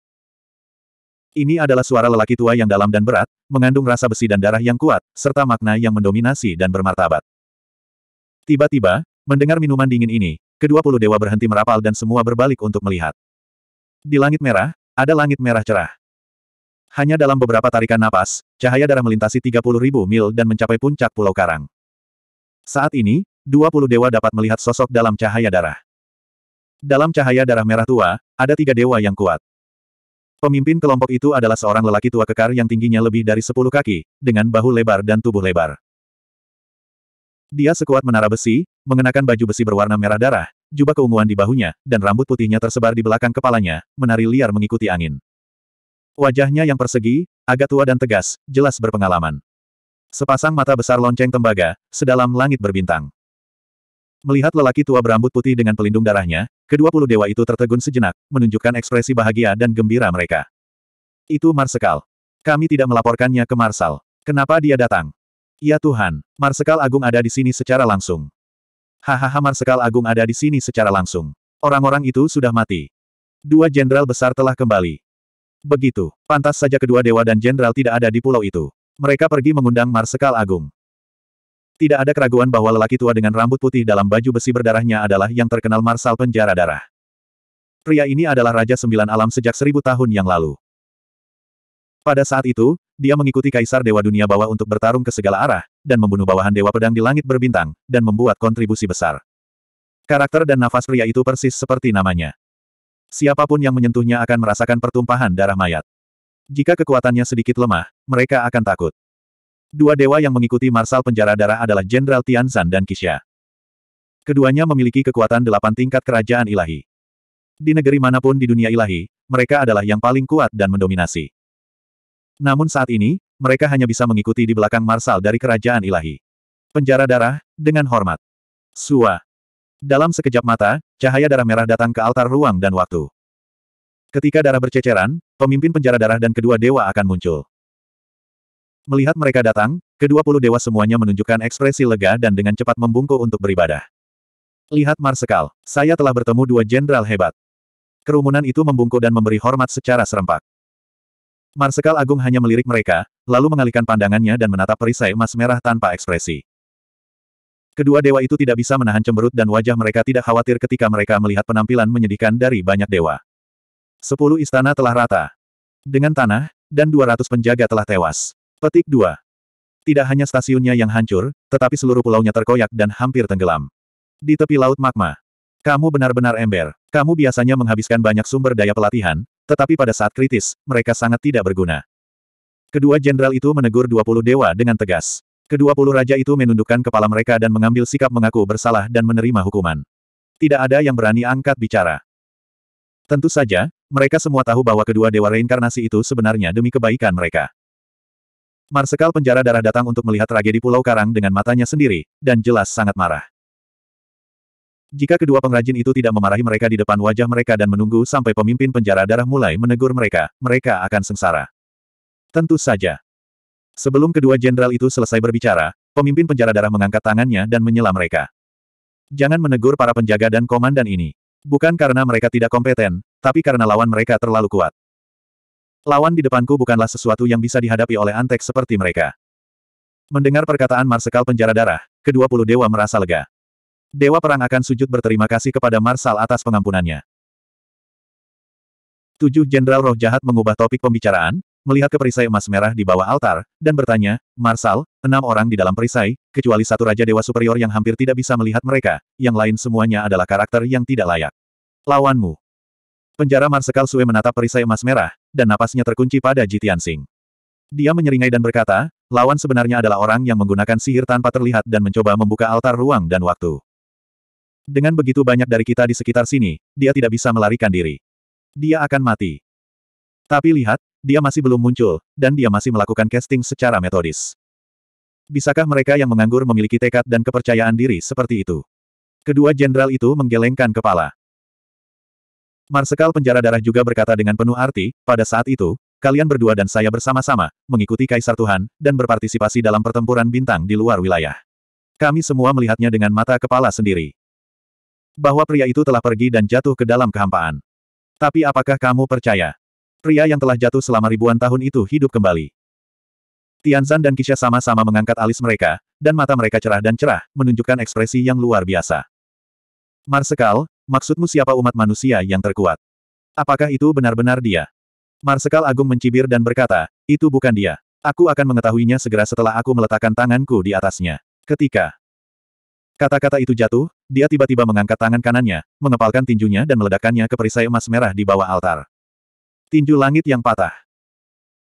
Ini adalah suara lelaki tua yang dalam dan berat, mengandung rasa besi dan darah yang kuat, serta makna yang mendominasi dan bermartabat. Tiba-tiba, mendengar minuman dingin ini, kedua puluh dewa berhenti merapal dan semua berbalik untuk melihat. Di langit merah, ada langit merah cerah. Hanya dalam beberapa tarikan napas, cahaya darah melintasi ribu mil dan mencapai puncak Pulau Karang. Saat ini, dua puluh dewa dapat melihat sosok dalam cahaya darah. Dalam cahaya darah merah tua, ada tiga dewa yang kuat. Pemimpin kelompok itu adalah seorang lelaki tua kekar yang tingginya lebih dari sepuluh kaki, dengan bahu lebar dan tubuh lebar. Dia sekuat menara besi, mengenakan baju besi berwarna merah darah, jubah keunguan di bahunya, dan rambut putihnya tersebar di belakang kepalanya, menari liar mengikuti angin. Wajahnya yang persegi, agak tua dan tegas, jelas berpengalaman. Sepasang mata besar lonceng tembaga, sedalam langit berbintang. Melihat lelaki tua berambut putih dengan pelindung darahnya, kedua puluh dewa itu tertegun sejenak, menunjukkan ekspresi bahagia dan gembira mereka. Itu Marsekal. Kami tidak melaporkannya ke Marsal. Kenapa dia datang? Ya Tuhan, Marsekal Agung ada di sini secara langsung. Hahaha Marsekal Agung ada di sini secara langsung. Orang-orang itu sudah mati. Dua jenderal besar telah kembali. Begitu, pantas saja kedua dewa dan jenderal tidak ada di pulau itu. Mereka pergi mengundang Marsekal Agung. Tidak ada keraguan bahwa lelaki tua dengan rambut putih dalam baju besi berdarahnya adalah yang terkenal Marsal Penjara Darah. Pria ini adalah Raja Sembilan Alam sejak seribu tahun yang lalu. Pada saat itu, dia mengikuti Kaisar Dewa Dunia Bawah untuk bertarung ke segala arah, dan membunuh bawahan Dewa Pedang di Langit Berbintang, dan membuat kontribusi besar. Karakter dan nafas pria itu persis seperti namanya. Siapapun yang menyentuhnya akan merasakan pertumpahan darah mayat. Jika kekuatannya sedikit lemah, mereka akan takut. Dua dewa yang mengikuti Marsal Penjara Darah adalah Jenderal Tian Tianzan dan Kisha. Keduanya memiliki kekuatan delapan tingkat kerajaan ilahi. Di negeri manapun di dunia ilahi, mereka adalah yang paling kuat dan mendominasi. Namun saat ini, mereka hanya bisa mengikuti di belakang Marsal dari kerajaan ilahi. Penjara darah, dengan hormat. Sua. Dalam sekejap mata, cahaya darah merah datang ke altar ruang dan waktu. Ketika darah berceceran, pemimpin penjara darah dan kedua dewa akan muncul. Melihat mereka datang, kedua puluh dewa semuanya menunjukkan ekspresi lega dan dengan cepat membungkuk untuk beribadah. Lihat Marsekal, saya telah bertemu dua jenderal hebat. Kerumunan itu membungkuk dan memberi hormat secara serempak. Marsekal Agung hanya melirik mereka, lalu mengalihkan pandangannya dan menatap perisai emas merah tanpa ekspresi. Kedua dewa itu tidak bisa menahan cemberut dan wajah mereka tidak khawatir ketika mereka melihat penampilan menyedihkan dari banyak dewa. Sepuluh istana telah rata. Dengan tanah, dan dua ratus penjaga telah tewas. Petik 2. Tidak hanya stasiunnya yang hancur, tetapi seluruh pulaunya terkoyak dan hampir tenggelam. Di tepi laut magma. Kamu benar-benar ember. Kamu biasanya menghabiskan banyak sumber daya pelatihan, tetapi pada saat kritis, mereka sangat tidak berguna. Kedua jenderal itu menegur 20 dewa dengan tegas. Kedua puluh raja itu menundukkan kepala mereka dan mengambil sikap mengaku bersalah dan menerima hukuman. Tidak ada yang berani angkat bicara. Tentu saja, mereka semua tahu bahwa kedua dewa reinkarnasi itu sebenarnya demi kebaikan mereka. Marsekal penjara darah datang untuk melihat tragedi Pulau Karang dengan matanya sendiri, dan jelas sangat marah. Jika kedua pengrajin itu tidak memarahi mereka di depan wajah mereka dan menunggu sampai pemimpin penjara darah mulai menegur mereka, mereka akan sengsara. Tentu saja. Sebelum kedua jenderal itu selesai berbicara, pemimpin penjara darah mengangkat tangannya dan menyela mereka. Jangan menegur para penjaga dan komandan ini. Bukan karena mereka tidak kompeten, tapi karena lawan mereka terlalu kuat. Lawan di depanku bukanlah sesuatu yang bisa dihadapi oleh antek seperti mereka. Mendengar perkataan Marsekal Penjara Darah, kedua puluh dewa merasa lega. Dewa Perang akan sujud berterima kasih kepada Marsal atas pengampunannya. Tujuh Jenderal Roh Jahat mengubah topik pembicaraan, melihat ke perisai emas merah di bawah altar, dan bertanya, Marsal, enam orang di dalam perisai, kecuali satu Raja Dewa Superior yang hampir tidak bisa melihat mereka, yang lain semuanya adalah karakter yang tidak layak. Lawanmu. Penjara Marsekal Sue menatap perisai emas merah, dan napasnya terkunci pada Ji Tianxing. Dia menyeringai dan berkata, lawan sebenarnya adalah orang yang menggunakan sihir tanpa terlihat dan mencoba membuka altar ruang dan waktu. Dengan begitu banyak dari kita di sekitar sini, dia tidak bisa melarikan diri. Dia akan mati. Tapi lihat, dia masih belum muncul, dan dia masih melakukan casting secara metodis. Bisakah mereka yang menganggur memiliki tekad dan kepercayaan diri seperti itu? Kedua jenderal itu menggelengkan kepala. Marsekal penjara darah juga berkata dengan penuh arti, pada saat itu, kalian berdua dan saya bersama-sama, mengikuti Kaisar Tuhan, dan berpartisipasi dalam pertempuran bintang di luar wilayah. Kami semua melihatnya dengan mata kepala sendiri. Bahwa pria itu telah pergi dan jatuh ke dalam kehampaan. Tapi apakah kamu percaya? Pria yang telah jatuh selama ribuan tahun itu hidup kembali. Tianzan dan Kisha sama-sama mengangkat alis mereka, dan mata mereka cerah dan cerah, menunjukkan ekspresi yang luar biasa. Marsekal, Maksudmu siapa umat manusia yang terkuat? Apakah itu benar-benar dia? Marsekal Agung mencibir dan berkata, itu bukan dia. Aku akan mengetahuinya segera setelah aku meletakkan tanganku di atasnya. Ketika kata-kata itu jatuh, dia tiba-tiba mengangkat tangan kanannya, mengepalkan tinjunya dan meledakkannya ke perisai emas merah di bawah altar. Tinju langit yang patah.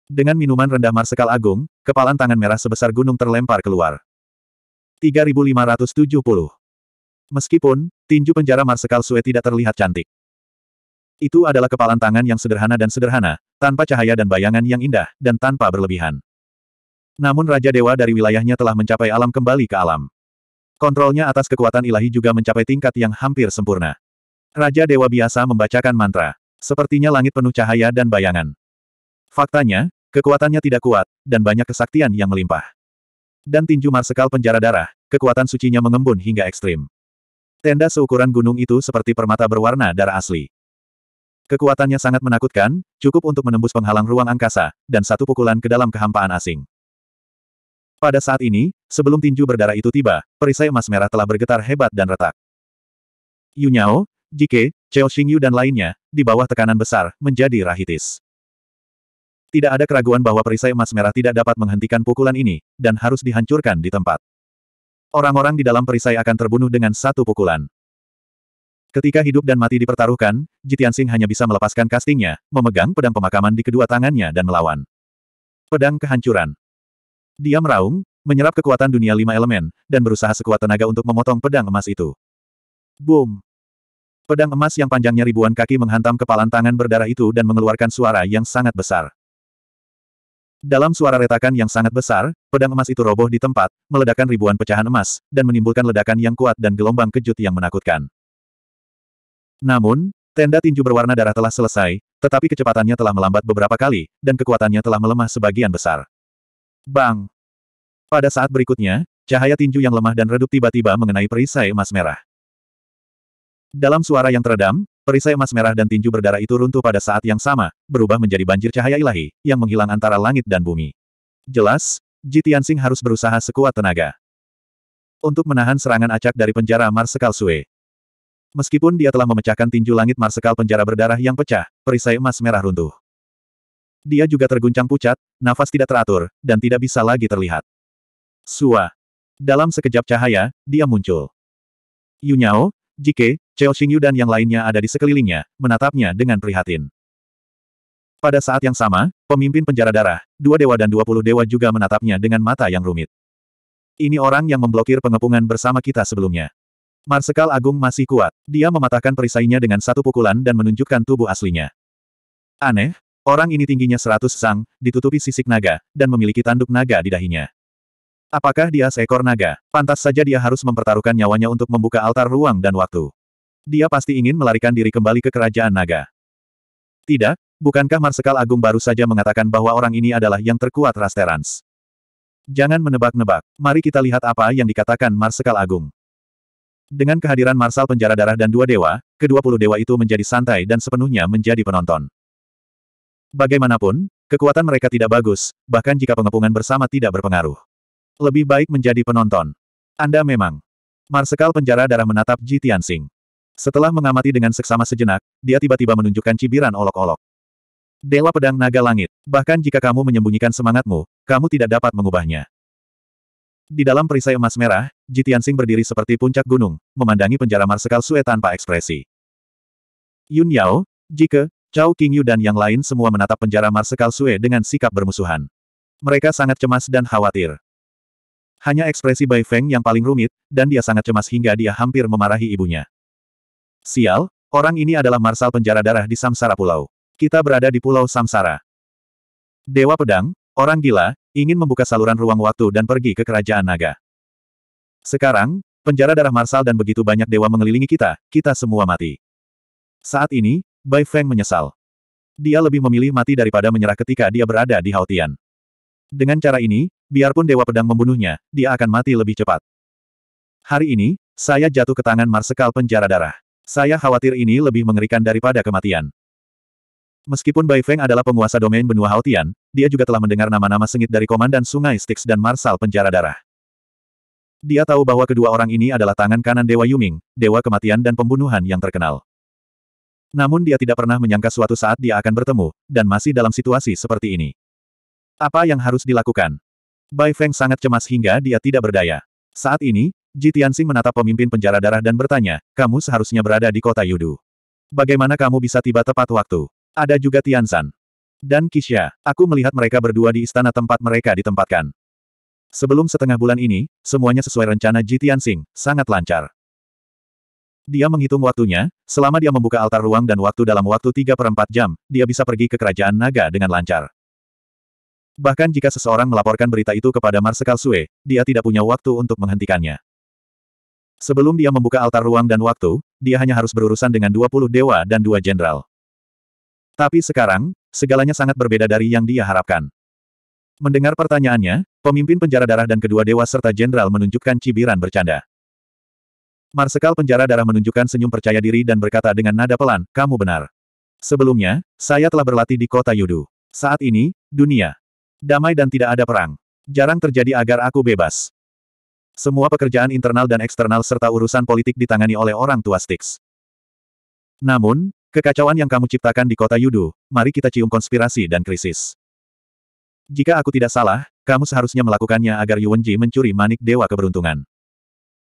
Dengan minuman rendah Marsekal Agung, kepalan tangan merah sebesar gunung terlempar keluar. 3570 Meskipun, tinju penjara Marsekal Sue tidak terlihat cantik. Itu adalah kepalan tangan yang sederhana dan sederhana, tanpa cahaya dan bayangan yang indah, dan tanpa berlebihan. Namun Raja Dewa dari wilayahnya telah mencapai alam kembali ke alam. Kontrolnya atas kekuatan ilahi juga mencapai tingkat yang hampir sempurna. Raja Dewa biasa membacakan mantra. Sepertinya langit penuh cahaya dan bayangan. Faktanya, kekuatannya tidak kuat, dan banyak kesaktian yang melimpah. Dan tinju marsekal penjara darah, kekuatan sucinya mengembun hingga ekstrim. Tenda seukuran gunung itu seperti permata berwarna darah asli. Kekuatannya sangat menakutkan, cukup untuk menembus penghalang ruang angkasa, dan satu pukulan ke dalam kehampaan asing. Pada saat ini, sebelum tinju berdarah itu tiba, perisai emas merah telah bergetar hebat dan retak. Yunyao, Jike, Cheo Xingyu dan lainnya, di bawah tekanan besar, menjadi rahitis. Tidak ada keraguan bahwa perisai emas merah tidak dapat menghentikan pukulan ini, dan harus dihancurkan di tempat. Orang-orang di dalam perisai akan terbunuh dengan satu pukulan. Ketika hidup dan mati dipertaruhkan, Jitiansing hanya bisa melepaskan kastingnya, memegang pedang pemakaman di kedua tangannya dan melawan. Pedang kehancuran. Dia meraung, menyerap kekuatan dunia lima elemen, dan berusaha sekuat tenaga untuk memotong pedang emas itu. Boom! Pedang emas yang panjangnya ribuan kaki menghantam kepalan tangan berdarah itu dan mengeluarkan suara yang sangat besar. Dalam suara retakan yang sangat besar, pedang emas itu roboh di tempat, meledakkan ribuan pecahan emas, dan menimbulkan ledakan yang kuat dan gelombang kejut yang menakutkan. Namun, tenda tinju berwarna darah telah selesai, tetapi kecepatannya telah melambat beberapa kali, dan kekuatannya telah melemah sebagian besar. Bang! Pada saat berikutnya, cahaya tinju yang lemah dan redup tiba-tiba mengenai perisai emas merah. Dalam suara yang teredam, Perisai emas merah dan tinju berdarah itu runtuh pada saat yang sama, berubah menjadi banjir cahaya ilahi, yang menghilang antara langit dan bumi. Jelas, Ji Tianxing harus berusaha sekuat tenaga. Untuk menahan serangan acak dari penjara Marsekal Sue. Meskipun dia telah memecahkan tinju langit Marsekal penjara berdarah yang pecah, perisai emas merah runtuh. Dia juga terguncang pucat, nafas tidak teratur, dan tidak bisa lagi terlihat. Sua. Dalam sekejap cahaya, dia muncul. Yunyao, Jike, Cheo Xingyu dan yang lainnya ada di sekelilingnya, menatapnya dengan prihatin. Pada saat yang sama, pemimpin penjara darah, dua dewa dan dua puluh dewa juga menatapnya dengan mata yang rumit. Ini orang yang memblokir pengepungan bersama kita sebelumnya. Marsekal Agung masih kuat. Dia mematahkan perisainya dengan satu pukulan dan menunjukkan tubuh aslinya. Aneh, orang ini tingginya seratus sang, ditutupi sisik naga, dan memiliki tanduk naga di dahinya. Apakah dia seekor naga? Pantas saja dia harus mempertaruhkan nyawanya untuk membuka altar ruang dan waktu. Dia pasti ingin melarikan diri kembali ke kerajaan naga. Tidak, bukankah Marsekal Agung baru saja mengatakan bahwa orang ini adalah yang terkuat Rasterans? Jangan menebak-nebak, mari kita lihat apa yang dikatakan Marsekal Agung. Dengan kehadiran Marsal Penjara Darah dan dua dewa, kedua puluh dewa itu menjadi santai dan sepenuhnya menjadi penonton. Bagaimanapun, kekuatan mereka tidak bagus, bahkan jika pengepungan bersama tidak berpengaruh. Lebih baik menjadi penonton. Anda memang. Marsekal Penjara Darah menatap Ji Tianxing. Setelah mengamati dengan seksama sejenak, dia tiba-tiba menunjukkan cibiran olok-olok. Dewa Pedang Naga Langit, bahkan jika kamu menyembunyikan semangatmu, kamu tidak dapat mengubahnya. Di dalam perisai emas merah, Jitiansing berdiri seperti puncak gunung, memandangi penjara Marsekal Sue tanpa ekspresi. Yun Yao, Jike, Chao Qingyu dan yang lain semua menatap penjara Marsekal Sue dengan sikap bermusuhan. Mereka sangat cemas dan khawatir. Hanya ekspresi Bai Feng yang paling rumit, dan dia sangat cemas hingga dia hampir memarahi ibunya. Sial, orang ini adalah Marsal Penjara Darah di Samsara Pulau. Kita berada di Pulau Samsara. Dewa Pedang, orang gila, ingin membuka saluran ruang waktu dan pergi ke Kerajaan Naga. Sekarang, penjara darah Marsal dan begitu banyak dewa mengelilingi kita, kita semua mati. Saat ini, Bai Feng menyesal. Dia lebih memilih mati daripada menyerah ketika dia berada di Haotian. Dengan cara ini, biarpun Dewa Pedang membunuhnya, dia akan mati lebih cepat. Hari ini, saya jatuh ke tangan Marsekal Penjara Darah. Saya khawatir ini lebih mengerikan daripada kematian. Meskipun Bai Feng adalah penguasa domain benua Haotian, dia juga telah mendengar nama-nama sengit dari Komandan Sungai Styx dan Marsal Penjara Darah. Dia tahu bahwa kedua orang ini adalah tangan kanan Dewa Yuming, Dewa Kematian dan Pembunuhan yang terkenal. Namun dia tidak pernah menyangka suatu saat dia akan bertemu, dan masih dalam situasi seperti ini. Apa yang harus dilakukan? Bai Feng sangat cemas hingga dia tidak berdaya. Saat ini, Ji Tianxing menatap pemimpin penjara darah dan bertanya, kamu seharusnya berada di kota Yudu. Bagaimana kamu bisa tiba tepat waktu? Ada juga Tiansan. Dan Kisha, aku melihat mereka berdua di istana tempat mereka ditempatkan. Sebelum setengah bulan ini, semuanya sesuai rencana Ji Tianxing, sangat lancar. Dia menghitung waktunya, selama dia membuka altar ruang dan waktu dalam waktu 3 per 4 jam, dia bisa pergi ke kerajaan naga dengan lancar. Bahkan jika seseorang melaporkan berita itu kepada Marsekal Sue, dia tidak punya waktu untuk menghentikannya. Sebelum dia membuka altar ruang dan waktu, dia hanya harus berurusan dengan 20 dewa dan dua jenderal. Tapi sekarang, segalanya sangat berbeda dari yang dia harapkan. Mendengar pertanyaannya, pemimpin penjara darah dan kedua dewa serta jenderal menunjukkan cibiran bercanda. Marsekal penjara darah menunjukkan senyum percaya diri dan berkata dengan nada pelan, kamu benar. Sebelumnya, saya telah berlatih di kota Yudu. Saat ini, dunia damai dan tidak ada perang. Jarang terjadi agar aku bebas. Semua pekerjaan internal dan eksternal serta urusan politik ditangani oleh orang tua Styx. Namun, kekacauan yang kamu ciptakan di kota Yudu, mari kita cium konspirasi dan krisis. Jika aku tidak salah, kamu seharusnya melakukannya agar Yuwenji mencuri manik Dewa Keberuntungan.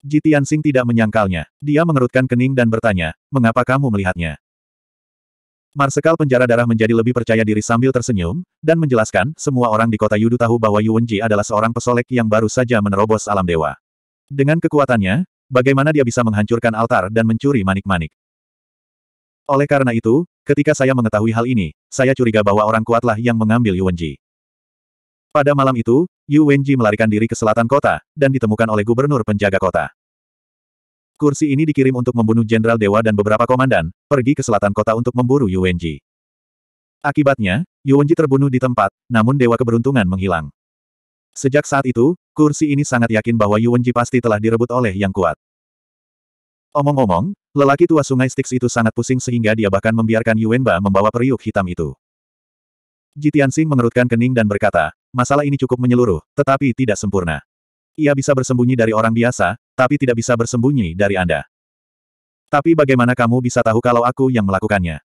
Ji Tianxing tidak menyangkalnya. Dia mengerutkan kening dan bertanya, mengapa kamu melihatnya? Marsekal penjara darah menjadi lebih percaya diri sambil tersenyum, dan menjelaskan, semua orang di kota Yudu tahu bahwa Yu adalah seorang pesolek yang baru saja menerobos alam dewa. Dengan kekuatannya, bagaimana dia bisa menghancurkan altar dan mencuri manik-manik? Oleh karena itu, ketika saya mengetahui hal ini, saya curiga bahwa orang kuatlah yang mengambil Yu Pada malam itu, Yu melarikan diri ke selatan kota, dan ditemukan oleh gubernur penjaga kota. Kursi ini dikirim untuk membunuh Jenderal Dewa dan beberapa komandan, pergi ke selatan kota untuk memburu Yuwenji. Akibatnya, Yuwenji terbunuh di tempat, namun Dewa Keberuntungan menghilang. Sejak saat itu, kursi ini sangat yakin bahwa Yuwenji pasti telah direbut oleh yang kuat. Omong-omong, lelaki tua sungai Styx itu sangat pusing sehingga dia bahkan membiarkan Yuwenba membawa periuk hitam itu. Sing mengerutkan kening dan berkata, masalah ini cukup menyeluruh, tetapi tidak sempurna. Ia bisa bersembunyi dari orang biasa, tapi tidak bisa bersembunyi dari Anda. Tapi bagaimana kamu bisa tahu kalau aku yang melakukannya?